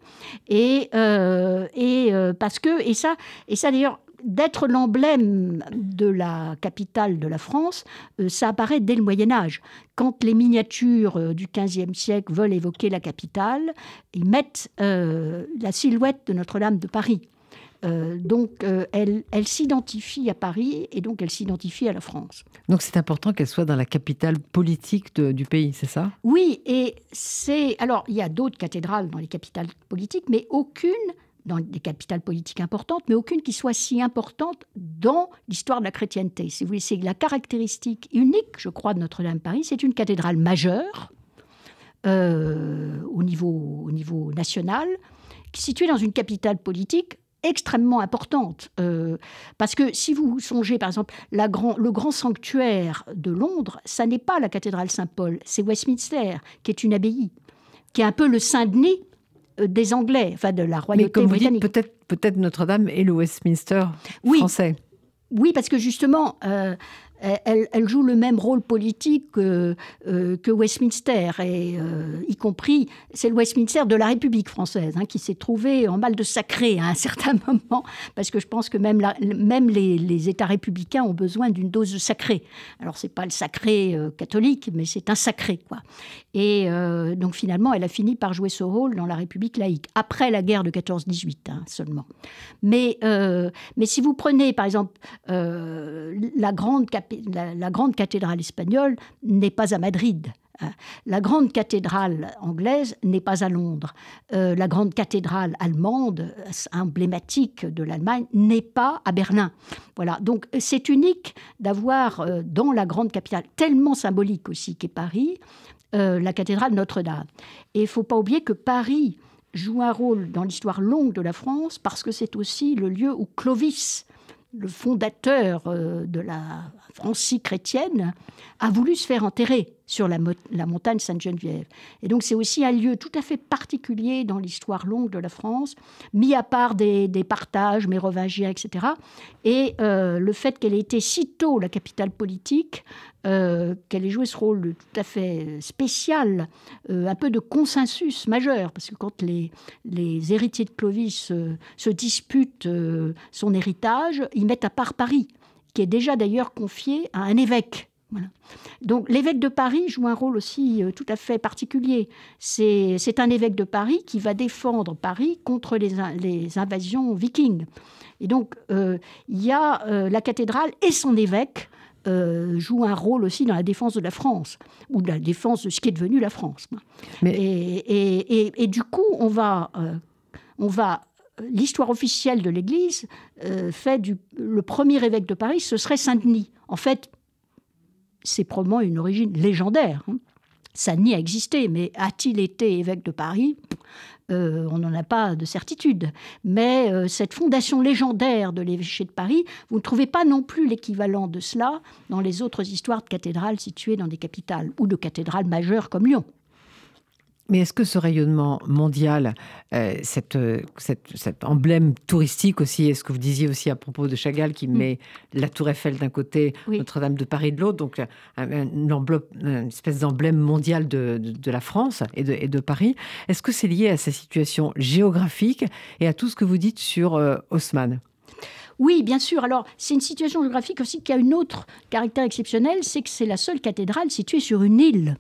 et, euh, euh, parce que et ça et ça d'ailleurs d'être l'emblème de la capitale de la France, euh, ça apparaît dès le Moyen Âge. Quand les miniatures euh, du XVe siècle veulent évoquer la capitale, ils mettent euh, la silhouette de Notre-Dame de Paris. donc, elle, s'identifie à Paris et donc elle s'identifie à la France. Donc, c'est important qu'elle soit dans la capitale politique du pays, c'est ça Oui, et c'est. Alors, il y a d'autres cathédrales dans les capitales politiques, mais aucune dans des capitales politiques importantes, mais aucune qui soit si importante dans l'histoire de la chrétienté. Si vous voulez, la caractéristique unique, je crois, de Notre-Dame Paris. C'est une cathédrale majeure euh, au, niveau, national, située dans une capitale politique extrêmement importante. Euh, parce que si vous songez, par exemple, le grand sanctuaire de Londres, ça n'est pas la cathédrale Saint-Paul, c'est Westminster, qui est une abbaye, qui est un peu le Saint-Denis euh, des Anglais, enfin de la royauté Mais comme vous dites, peut-être peut être notre dame et le Westminster français. Oui, parce que justement, euh, euh, elle, joue le même rôle politique que, euh, Westminster, et, euh, y compris, c'est le Westminster de la République française hein, qui s'est trouvé en mal de sacré à un [LAUGHS] certain moment, parce que je pense que même, les, États républicains ont besoin d'une dose de sacré. Alors, n'est pas le sacré catholique, mais c'est un sacré, quoi. Et donc, finalement, elle a fini par jouer ce rôle dans la République laïque, après la guerre de 14-18 hein, seulement. Mais, si vous prenez, par exemple, la grande capitale la, grande cathédrale espagnole n'est pas à Madrid. Hein. La grande cathédrale anglaise n'est pas à Londres. Euh, la grande cathédrale allemande, euh, emblématique de l'Allemagne, n'est pas à Berlin. Voilà. Donc c'est unique d'avoir euh, dans la grande capitale, tellement symbolique aussi qu'est Paris, la cathédrale Notre-Dame. Et il faut pas oublier que Paris joue un rôle dans l'histoire longue de la France parce que c'est aussi le lieu où Clovis, le fondateur de la franci-chrétienne, a voulu se faire enterrer sur la, montagne Sainte-Geneviève. Et donc c'est aussi un lieu tout à fait particulier dans l'histoire longue de la France, mis à part des, partages mérovingiens, etc. Et le fait qu'elle ait été si tôt la capitale politique, qu'elle ait joué ce rôle tout à fait spécial, un peu de consensus majeur, parce que quand les, les héritiers de Clovis se disputent son héritage, ils mettent à part Paris qui est déjà d'ailleurs confié à un évêque. Donc l'évêque de Paris joue un rôle aussi euh, tout à fait particulier. C'est un évêque de Paris qui va défendre Paris contre les, les invasions vikings. Et donc euh, il y a euh, la cathédrale et son évêque euh, joue un rôle aussi dans la défense de la France, ou de la défense de ce qui est devenu la France. Et, du coup, on va, on va l'histoire officielle de l'Église euh, fait du le premier évêque de Paris, ce serait Saint Denis. En fait, c'est probablement une origine légendaire. Saint hein. Denis a existé, mais a-t-il été évêque de Paris euh, On n'en a pas de certitude. Mais euh, cette fondation légendaire de l'évêché de Paris, vous ne trouvez pas non plus l'équivalent de cela dans les autres histoires de cathédrales situées dans des capitales ou de cathédrales majeures comme Lyon. Mais est-ce que ce rayonnement mondial, euh, euh, cet emblème touristique aussi, est-ce que vous disiez aussi à propos de Chagall qui mm. met la Tour Eiffel d'un côté, Notre-Dame de Paris de l'autre, donc euh, une espèce d'emblème mondial de, la France et de, Paris, est-ce que c'est lié à sa situation géographique et à tout ce que vous dites sur Haussmann oui, bien sûr. Alors, c'est une situation géographique aussi qui a une autre caractère exceptionnel, c'est que c'est la seule cathédrale située sur une île.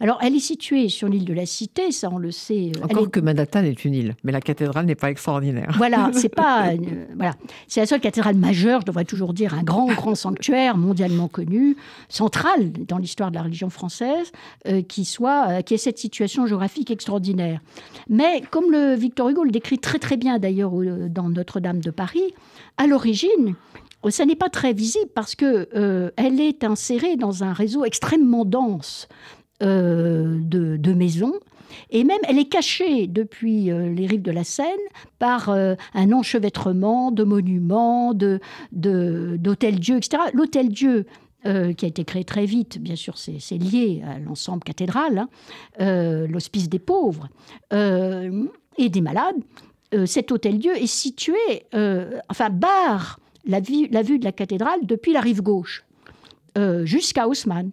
Alors, elle est située sur l'île de la Cité, ça on le sait. Euh, Encore que Manhattan est une île, mais la cathédrale n'est pas extraordinaire. Voilà, [LAUGHS] c'est pas. voilà. C'est la seule cathédrale majeure, je devrais toujours dire, un grand, grand sanctuaire mondialement connu, central dans l'histoire de la religion française, euh, qui soit, euh, qui ait cette situation géographique extraordinaire. Mais comme le Victor Hugo le décrit très, très bien d'ailleurs dans Notre-Dame de Paris, à l'origine, ça n'est pas très visible parce que elle est insérée dans un réseau extrêmement dense euh, de, maisons. Et même, elle est cachée depuis euh, les rives de la Seine par euh, un enchevêtrement de monuments, de, d'hôtels-dieux, etc. L'hôtel-dieu, qui a été créé très vite, bien sûr, c'est, lié à l'ensemble cathédrale hein, l'hospice des pauvres et des malades. cet hôtel-dieu est situé, enfin, barre la la vue de la cathédrale depuis la rive gauche jusqu'à Haussmann.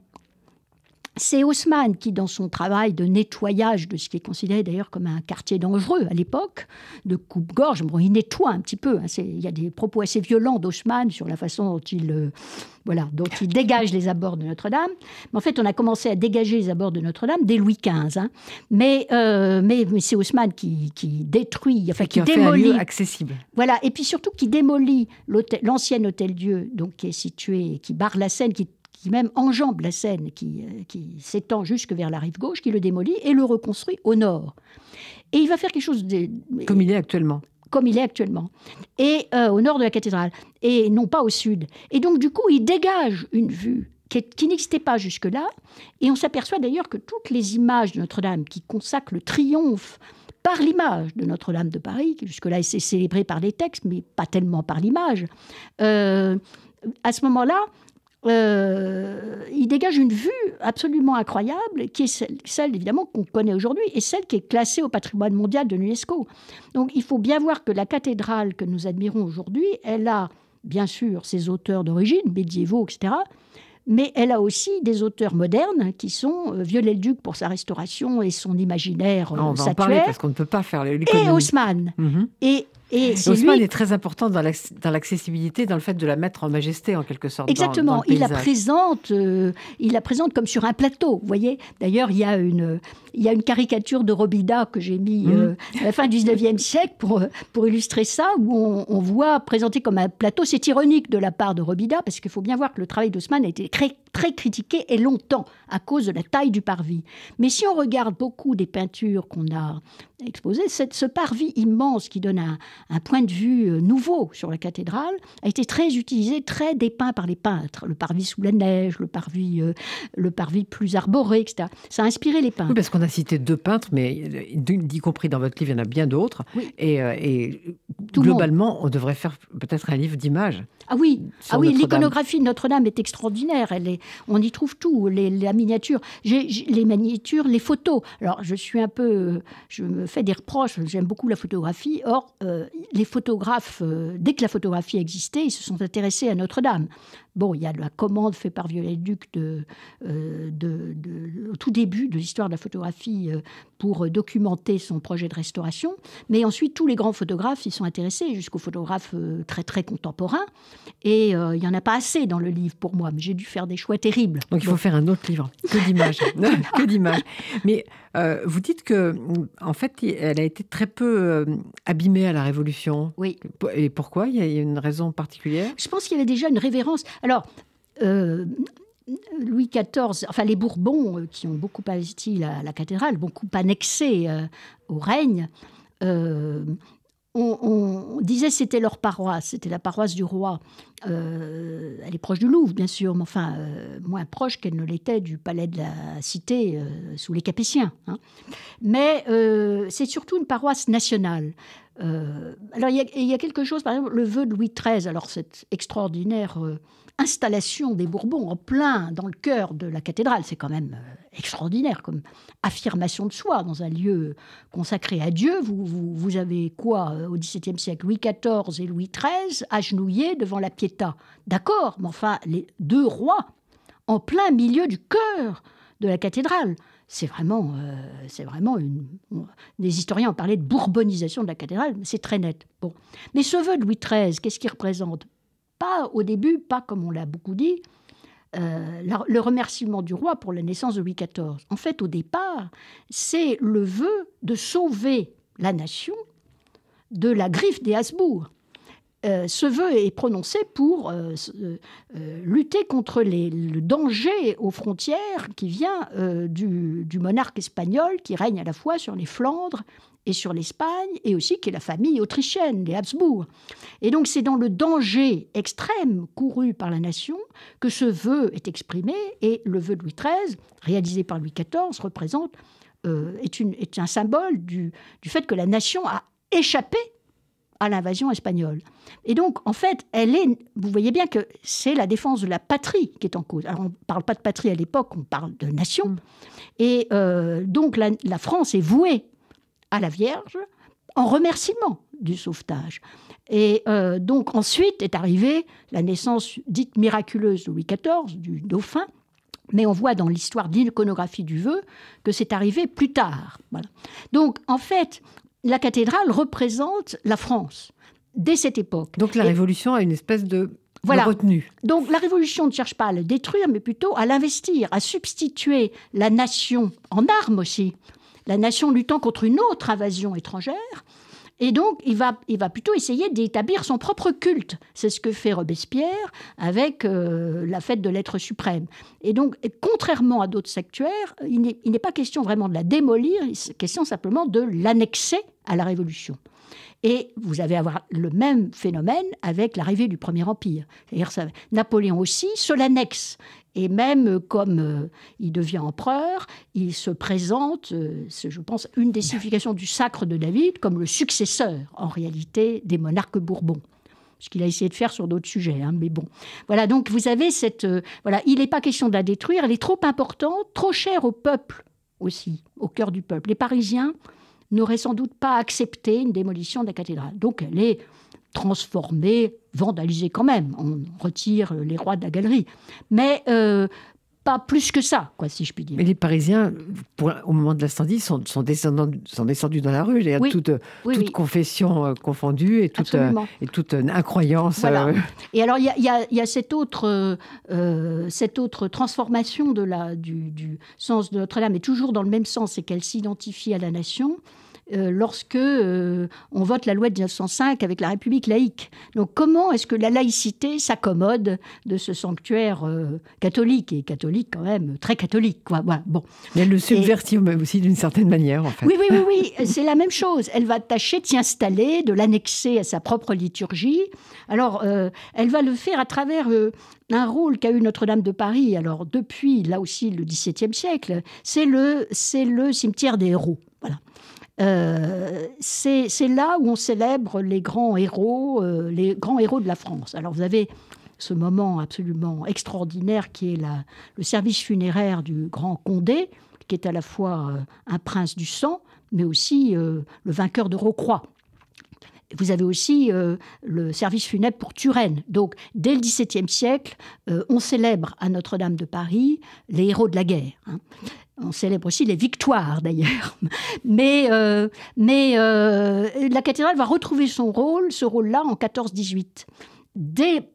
C'est Haussmann qui, dans son travail de nettoyage de ce qui est considéré d'ailleurs comme un quartier dangereux à l'époque, de coupe-gorge, bon, il nettoie un petit peu. Hein, il y a des propos assez violents d'Haussmann sur la façon dont il, euh, voilà, dont il dégage les abords de Notre-Dame. Mais en fait, on a commencé à dégager les abords de Notre-Dame dès Louis XV. Hein. Euh, mais, mais, c'est Haussmann qui, qui, détruit, enfin qui, démolit. Voilà, et puis surtout qui démolit l'ancien hôtel-dieu, donc qui est situé, qui barre la Seine, qui qui même enjambe la Seine, euh, qui, s'étend jusque vers la rive gauche, qui le démolit et le reconstruit au nord. Et il va faire quelque chose de... Comme il est actuellement comme il est actuellement, et euh, au nord de la cathédrale, et non pas au sud. Et donc, du coup, il dégage une vue qui, n'existait pas jusque-là. Et on s'aperçoit d'ailleurs que toutes les images de Notre-Dame qui consacrent le triomphe par l'image de Notre-Dame de Paris, qui jusque-là est célébrée par les textes, mais pas tellement par l'image, euh, à ce moment-là, euh, il dégage une vue absolument incroyable, qui est celle, évidemment qu'on connaît aujourd'hui et celle qui est classée au patrimoine mondial de l'UNESCO. Donc il faut bien voir que la cathédrale que nous admirons aujourd'hui, elle a bien sûr ses auteurs d'origine, médiévaux, etc., mais elle a aussi des auteurs modernes qui sont euh, Viollet-le-Duc pour sa restauration et son imaginaire euh, ah, on parler parce qu'on ne peut pas faire les Et Haussmann. Mhm. Et et ah, est très important dans l'accessibilité, dans le fait de la mettre en majesté, en quelque sorte. Exactement. il, la présente, euh, il la présente comme sur un plateau, vous voyez. D'ailleurs, il y a une il y une caricature de Robida que j'ai mis mmh. euh, à la fin du XIXe siècle euh, pour, illustrer ça, où on, voit présenté comme un plateau. C'est ironique de la part de Robida, parce qu'il faut bien voir que le travail d'Haussmann a été très critiqué et longtemps à cause de la taille du parvis. Mais si on regarde beaucoup des peintures qu'on a, exposé ce parvis immense qui donne un, point de vue euh, nouveau sur la cathédrale a été très utilisé, très dépeint par les peintres. Le parvis sous la neige, le parvis, euh, le parvis plus arboré, etc. Ça a inspiré les peintres. Oui, parce qu'on a cité deux peintres, mais euh, y compris dans votre livre, il y en a bien d'autres. Et, globalement, on devrait faire peut-être un livre d'images. Ah oui, ah oui l'iconographie de Notre-Dame est extraordinaire. Elle est, on y trouve tout, les, la miniature, les miniatures, les photos. Alors, je suis un peu fait des reproches. J'aime beaucoup la photographie. Or, euh, les photographes, euh, dès que la photographie existait, ils se sont intéressés à Notre-Dame. Bon, il y a la commande faite par viollet duc de, euh, au tout début de l'histoire de la photographie euh, pour documenter son projet de restauration. Mais ensuite, tous les grands photographes y sont intéressés, jusqu'aux photographes euh, très, très contemporains. Et il n'y en a pas assez dans le livre pour moi, mais j'ai dû faire des choix terribles. Donc il faut faire un autre livre. Que d'images. [LAUGHS] que d'images. Mais vous dites que, en fait, elle a été très peu abîmée à la Révolution. Oui. Et pourquoi Il y a une raison particulière Je pense qu'il y avait déjà une révérence. Alors, euh, Louis XIV, enfin les Bourbons, euh, qui ont beaucoup investi la, la cathédrale, beaucoup annexé euh, au règne, on, disait c'était leur paroisse, c'était la paroisse du roi. elle est proche du Louvre, bien sûr, mais enfin moins proche qu'elle ne l'était du palais de la cité sous les Capétiens. Hein. Mais c'est surtout une paroisse nationale. Euh, alors il y, a, quelque chose, par exemple, le vœu de Louis XIII, alors cette extraordinaire euh, installation des Bourbons en plein dans le cœur de la cathédrale, c'est quand même euh, extraordinaire comme affirmation de soi dans un lieu consacré à Dieu. Vous, vous avez quoi au XVIIe siècle Louis XIV et Louis XIII agenouillés devant la Pietà. D'accord, mais enfin, les deux rois en plein milieu du cœur de la cathédrale c'est vraiment, euh, c'est vraiment une. Les historiens ont parlé de bourbonisation de la cathédrale, mais c'est très net. Bon. Mais ce vœu de Louis XIII, qu'est-ce qu'il représente Pas au début, pas comme on l'a beaucoup dit, euh, le remerciement du roi pour la naissance de Louis XIV. En fait, au départ, c'est le vœu de sauver la nation de la griffe des Habsbourg ce euh, vœu est prononcé pour euh, euh, lutter contre le danger aux frontières qui vient du, monarque espagnol qui règne à la fois sur les Flandres et sur l'Espagne, et aussi qui est la famille autrichienne, les Habsbourg. Et donc c'est dans le danger extrême couru par la nation que ce vœu est exprimé, et le vœu de Louis XIII, réalisé par Louis XIV, représente, est, un symbole du fait que la nation a échappé à l'invasion espagnole. Et donc, en fait, elle est, vous voyez bien que c'est la défense de la patrie qui est en cause. Alors, on ne parle pas de patrie à l'époque, on parle de nation. Mm. Et euh, donc, la, France est vouée à la Vierge en remerciement du sauvetage. Et euh, donc, ensuite est arrivée la naissance dite miraculeuse de Louis XIV, du dauphin, mais on voit dans l'histoire d'iconographie du vœu que c'est arrivé plus tard. Voilà. Donc, en fait, la cathédrale représente la France dès cette époque. Donc la Révolution a une espèce de voilà. Donc la révolution ne cherche pas à le détruire, mais plutôt à l'investir, à substituer la nation en armes aussi, la nation luttant contre une autre invasion étrangère, et donc, il va, plutôt essayer d'établir son propre culte. C'est ce que fait Robespierre avec euh, la fête de l'être suprême. Et donc, contrairement à d'autres sectuaires, il n'est pas question vraiment de la démolir, il est question simplement de l'annexer à la Révolution. Et vous allez avoir le même phénomène avec l'arrivée du Premier Empire. cest Napoléon aussi se l'annexe. Et même euh, comme euh, il devient empereur, il se présente, euh, je pense, une des significations du sacre de David comme le successeur, en réalité, des monarques bourbons ce qu'il a essayé de faire sur d'autres sujets. Hein, mais bon, voilà, donc vous avez cette... voilà, il n'est pas question de la détruire, elle est trop importante, trop chère au peuple aussi, au cœur du peuple. Les Parisiens, n'aurait sans doute pas accepté une démolition de la cathédrale. Donc elle est transformée, vandalisée quand même. On retire les rois de la galerie. Mais euh, pas plus que ça, quoi, si je puis dire. Mais les Parisiens, au moment de l'incendie, sont, sont, sont, descendus dans la rue. Il y a toute, euh, confession euh, confondue et toute, euh, et toute incroyance. Et alors, il y a, cette, autre, cette autre transformation de la, du, du sens de Notre-Dame, mais toujours dans le même sens, c'est qu'elle s'identifie à la nation. Euh, lorsque euh, on vote la loi de 1905 avec la République laïque. Donc comment est-ce que la laïcité s'accommode de ce sanctuaire euh, catholique et catholique quand même très catholique quoi. bon. Mais elle le subvertit même aussi d'une certaine manière Oui oui oui, c'est la même chose. Elle va tâcher de s'y installer, de l'annexer à sa propre liturgie. Alors elle va le faire à travers un rôle qu'a eu Notre-Dame de Paris, alors depuis là aussi le XVIIe siècle, c'est le cimetière des héros. Euh, c'est là où on célèbre les grands héros, euh, les grands héros de la France. Alors vous avez ce moment absolument extraordinaire qui est le service funéraire du grand Condé, qui est à la fois euh, un prince du sang, mais aussi le vainqueur de Rocroi. Vous avez aussi le service funèbre pour Turenne. Donc, dès le XVIIe siècle, on célèbre à Notre-Dame de Paris les héros de la guerre. Hein. On célèbre aussi les victoires d'ailleurs. Mais, euh, mais euh, la cathédrale va retrouver son rôle, ce rôle-là, en 14-18. Dès,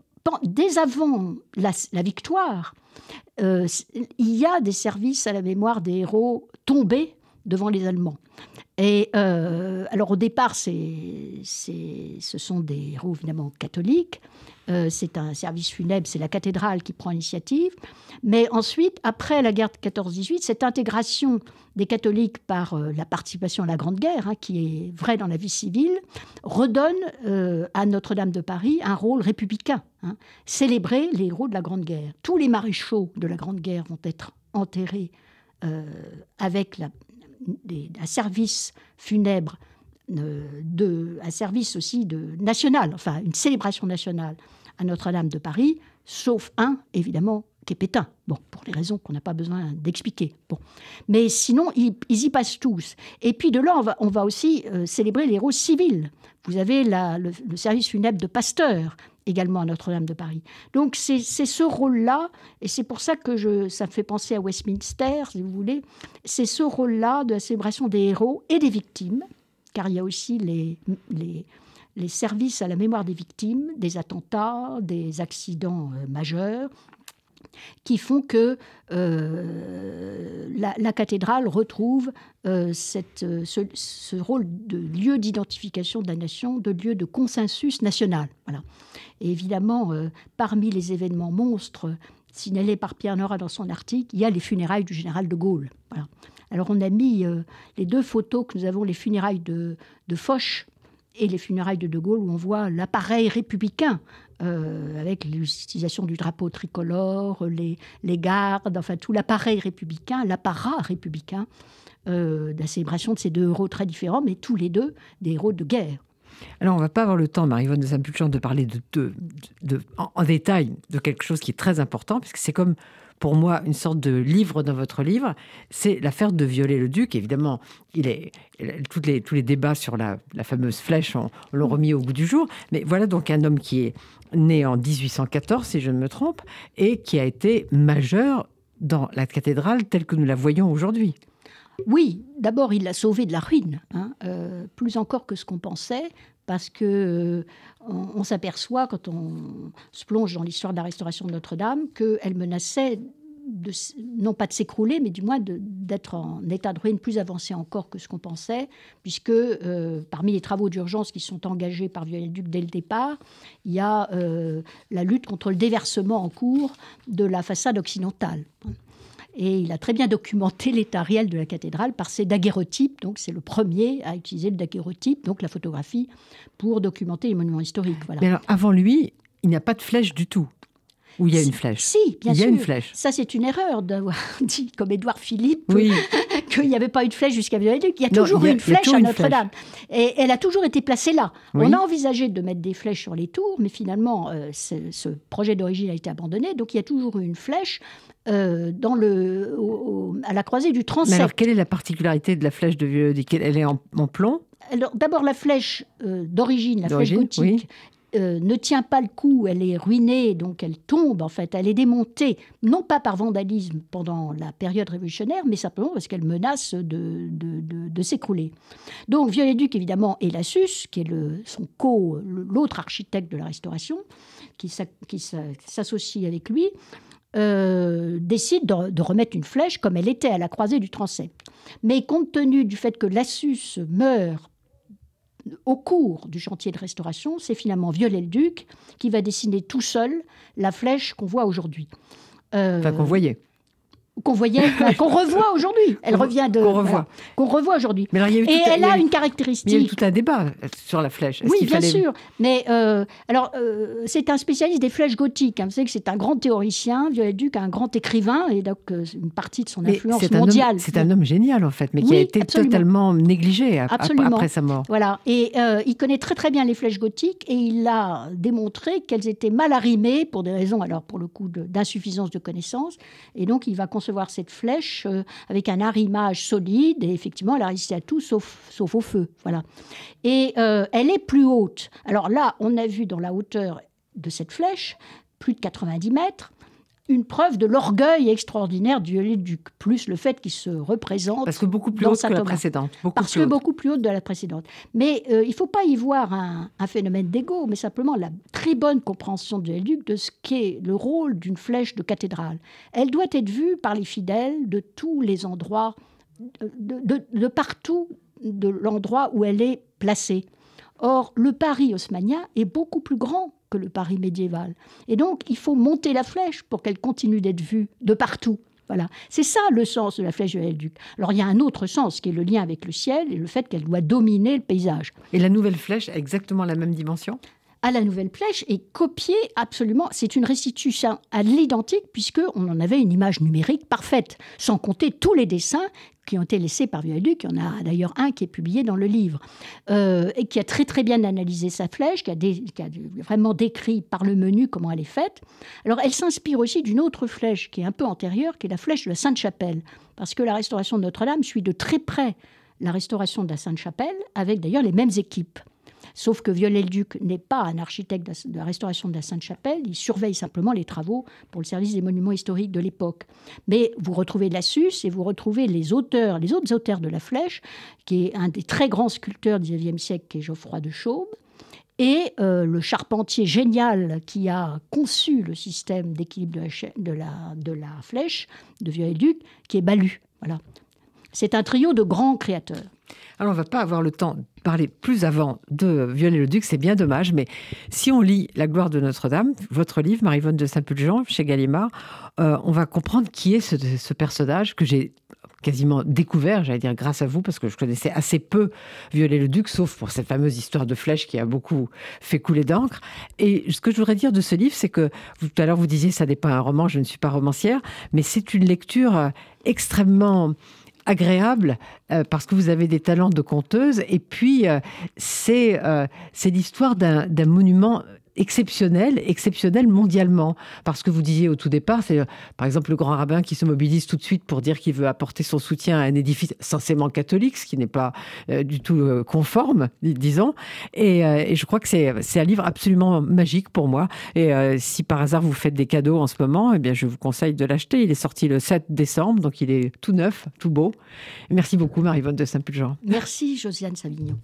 avant la, victoire, euh, il y a des services à la mémoire des héros tombés devant les Allemands. Et alors au départ, c'est ce sont des héros évidemment catholiques, euh, c'est un service funèbre, c'est la cathédrale qui prend l'initiative. Mais ensuite, après la guerre de 14-18, cette intégration des catholiques par euh, la participation à la Grande Guerre, hein, qui est vraie dans la vie civile, redonne euh, à Notre-Dame de Paris un rôle républicain. Hein, célébrer les héros de la Grande Guerre. Tous les maréchaux de la Grande Guerre vont être enterrés avec un service funèbre un service aussi de national, enfin une célébration nationale à Notre-Dame de Paris, sauf un, évidemment, qui est Pétain. Bon, pour des raisons qu'on n'a pas besoin d'expliquer. Bon. Mais sinon, ils, y passent tous. Et puis de là, on va, aussi euh, célébrer les héros civils. Vous avez le, service funèbre de Pasteur, également à Notre-Dame de Paris. Donc c'est ce rôle-là, et c'est pour ça que je, ça me fait penser à Westminster, si vous voulez, c'est ce rôle-là de la célébration des héros et des victimes, car il y a aussi les, les services à la mémoire des victimes, des attentats, des accidents euh, majeurs, qui font que euh, la, cathédrale retrouve euh, ce, rôle de lieu d'identification de la nation, de lieu de consensus national. Voilà. Et évidemment, parmi les événements monstres signalés par Pierre Nora dans son article, il y a les funérailles du général de Gaulle. Alors on a mis les deux photos que nous avons, les funérailles de, de Foch, et les funérailles de De Gaulle où on voit l'appareil républicain euh, avec l'utilisation du drapeau tricolore, les, gardes, enfin tout l'appareil républicain, l'apparat républicain euh, la célébration de ces deux héros très différents, mais tous les deux des héros de guerre. Alors, on ne va pas avoir le temps, marie vonne de Saint-Pulchon, de parler de, de, de, en, détail de quelque chose qui est très important, puisque c'est comme pour moi une sorte de livre dans votre livre, c'est l'affaire de violer le duc Évidemment, il est, les, tous les débats sur la, fameuse flèche, on, l'ont mm. remis au goût du jour. Mais voilà donc un homme qui est né en 1814, si je ne me trompe, et qui a été majeur dans la cathédrale telle que nous la voyons aujourd'hui. Oui, d'abord, il l'a sauvé de la ruine, hein, euh, plus encore que ce qu'on pensait, parce que euh, on, s'aperçoit quand on se plonge dans l'histoire de la restauration de Notre-Dame qu'elle menaçait non pas de s'écrouler, mais du moins d'être en état de ruine plus avancé encore que ce qu'on pensait, puisque euh, parmi les travaux d'urgence qui sont engagés par Viollet-Duc dès le départ, il y a euh, la lutte contre le déversement en cours de la façade occidentale. Et il a très bien documenté [LAUGHS] l'état réel de la cathédrale par ses daguerreotypes. Donc, c'est le premier à utiliser le daguerreotype, donc la photographie, pour documenter les monuments historiques. Mais avant lui, il n'y a pas de flèche du tout. Ou il y a une flèche Si, bien sûr. il y a une flèche. Ça, c'est une erreur d'avoir [LAUGHS] dit, comme Édouard Philippe, oui. [LAUGHS] qu'il n'y avait pas eu de flèche jusqu'à Viollet-le-Duc. Il y a toujours eu une flèche à Notre-Dame. Et elle a toujours été placée là. On a envisagé de mettre des flèches sur les tours, mais finalement, euh, ce projet d'origine a été abandonné. Donc il y a toujours eu une flèche euh, dans le, à la croisée du transept. Mais alors, quelle est la particularité de la flèche de Viollet-le-Duc Elle est en, plomb D'abord, la flèche euh, d'origine, la flèche gothique, euh, ne tient pas le coup, elle est ruinée, donc elle tombe en fait, elle est démontée, non pas par vandalisme pendant la période révolutionnaire, mais simplement parce qu'elle menace de, s'écrouler. Donc Viollet-Duc, évidemment, et Lassus, qui est son co, l'autre architecte de la Restauration, qui s'associe avec lui, euh, décide de, de, remettre une flèche comme elle était à la croisée du transept. Mais compte tenu du fait que Lassus meurt au cours du chantier de restauration, c'est finalement Viollet-le-Duc qui va dessiner tout seul la flèche qu'on voit aujourd'hui. Euh, enfin, qu'on voyait qu'on voyait, [LAUGHS] qu'on revoit aujourd'hui. Elle revient de. Qu'on revoit. qu'on revoit aujourd'hui. et elle a, une caractéristique. Il y a eu tout un débat euh, sur la flèche. oui, bien sûr. Mais euh, alors, euh, c'est un spécialiste des flèches gothiques. Hein. Vous savez que c'est un grand théoricien, Violet duc un grand écrivain, et donc une partie de son influence mondiale. c'est un homme génial, en fait, mais qui a été totalement négligé absolument. après sa mort. Voilà. Et il connaît très, très bien les flèches gothiques, et il a démontré qu'elles étaient mal arrimées pour des raisons, alors, pour le coup, d'insuffisance de connaissances. Et donc, il va voir cette flèche euh, avec un arrimage solide et effectivement elle a résisté à tout sauf, sauf au feu. Voilà. Et euh, elle est plus haute. Alors là, on a vu dans la hauteur de cette flèche plus de 90 mètres une preuve de l'orgueil extraordinaire du Duc, plus le fait qu'il se représente. Parce que beaucoup plus haute que la précédente. Parce que beaucoup plus haute de la précédente. Mais euh, il ne faut pas y voir un, un phénomène d'ego, mais simplement la très bonne compréhension du Duc de ce qu'est le rôle d'une flèche de cathédrale. Elle doit être vue par les fidèles de tous les endroits, de, de, partout de l'endroit où elle est placée. Or, le Paris haussmannien est beaucoup plus grand que le Paris médiéval. Et donc, il faut monter la flèche pour qu'elle continue d'être vue de partout. Voilà. C'est ça le sens de la flèche de Hélède-Duc. Alors il y a un autre sens qui est le lien avec le ciel et le fait qu'elle doit dominer le paysage. Et la nouvelle flèche a exactement la même dimension à ah, la nouvelle flèche est copiée absolument. C'est une restitution à l'identique puisque on en avait une image numérique parfaite, sans compter tous les dessins qui ont été laissés par Viaduc. Il y en a d'ailleurs un qui est publié dans le livre euh, et qui a très très bien analysé sa flèche, qui a, vraiment décrit par le menu comment elle est faite. Alors elle s'inspire aussi d'une autre flèche qui est un peu antérieure, qui est la flèche de la Sainte-Chapelle, parce que la restauration de Notre-Dame suit de très près la restauration de la Sainte-Chapelle, avec d'ailleurs les mêmes équipes. Sauf que Viollet-le-Duc n'est pas un architecte de la restauration de la Sainte-Chapelle, il surveille simplement les travaux pour le service des monuments historiques de l'époque. Mais vous retrouvez Lassus et vous retrouvez les auteurs, les autres auteurs de la Flèche, qui est un des très grands sculpteurs du XIXe siècle, qui est Geoffroy de Chaube Et euh, le charpentier génial qui a conçu le système d'équilibre de la, flèche de Viollet-le-Duc, qui est Balu. Voilà. C'est un trio de grands créateurs. Alors, on ne va pas avoir le temps de parler plus avant de Viollet-le-Duc, c'est bien dommage, mais si on lit La gloire de Notre-Dame, votre livre, Marie-Vonne de Saint-Pulgent, chez Gallimard, euh, on va comprendre qui est ce, ce personnage que j'ai quasiment découvert, j'allais dire grâce à vous, parce que je connaissais assez peu Viollet-le-Duc, sauf pour cette fameuse histoire de flèche qui a beaucoup fait couler d'encre. Et ce que je voudrais dire de ce livre, c'est que tout à l'heure vous disiez, ça n'est pas un roman, je ne suis pas romancière, mais c'est une lecture euh, extrêmement agréable euh, parce que vous avez des talents de conteuse. Et puis, euh, euh, c'est l'histoire d'un monument exceptionnel, exceptionnel mondialement. Parce que vous disiez au tout départ, c'est par exemple le grand rabbin qui se mobilise tout de suite pour dire qu'il veut apporter son soutien à un édifice censément catholique, ce qui n'est pas euh, du tout euh, conforme, disons. Euh, et, je crois que c'est un livre absolument magique pour moi. Et si par hasard vous faites des cadeaux en ce moment, eh bien je vous conseille de l'acheter. Il est sorti le 7 décembre, donc il est tout neuf, tout beau. Merci beaucoup, Marie-Vonne de Saint-Pulgent. Merci, Josiane Savignon.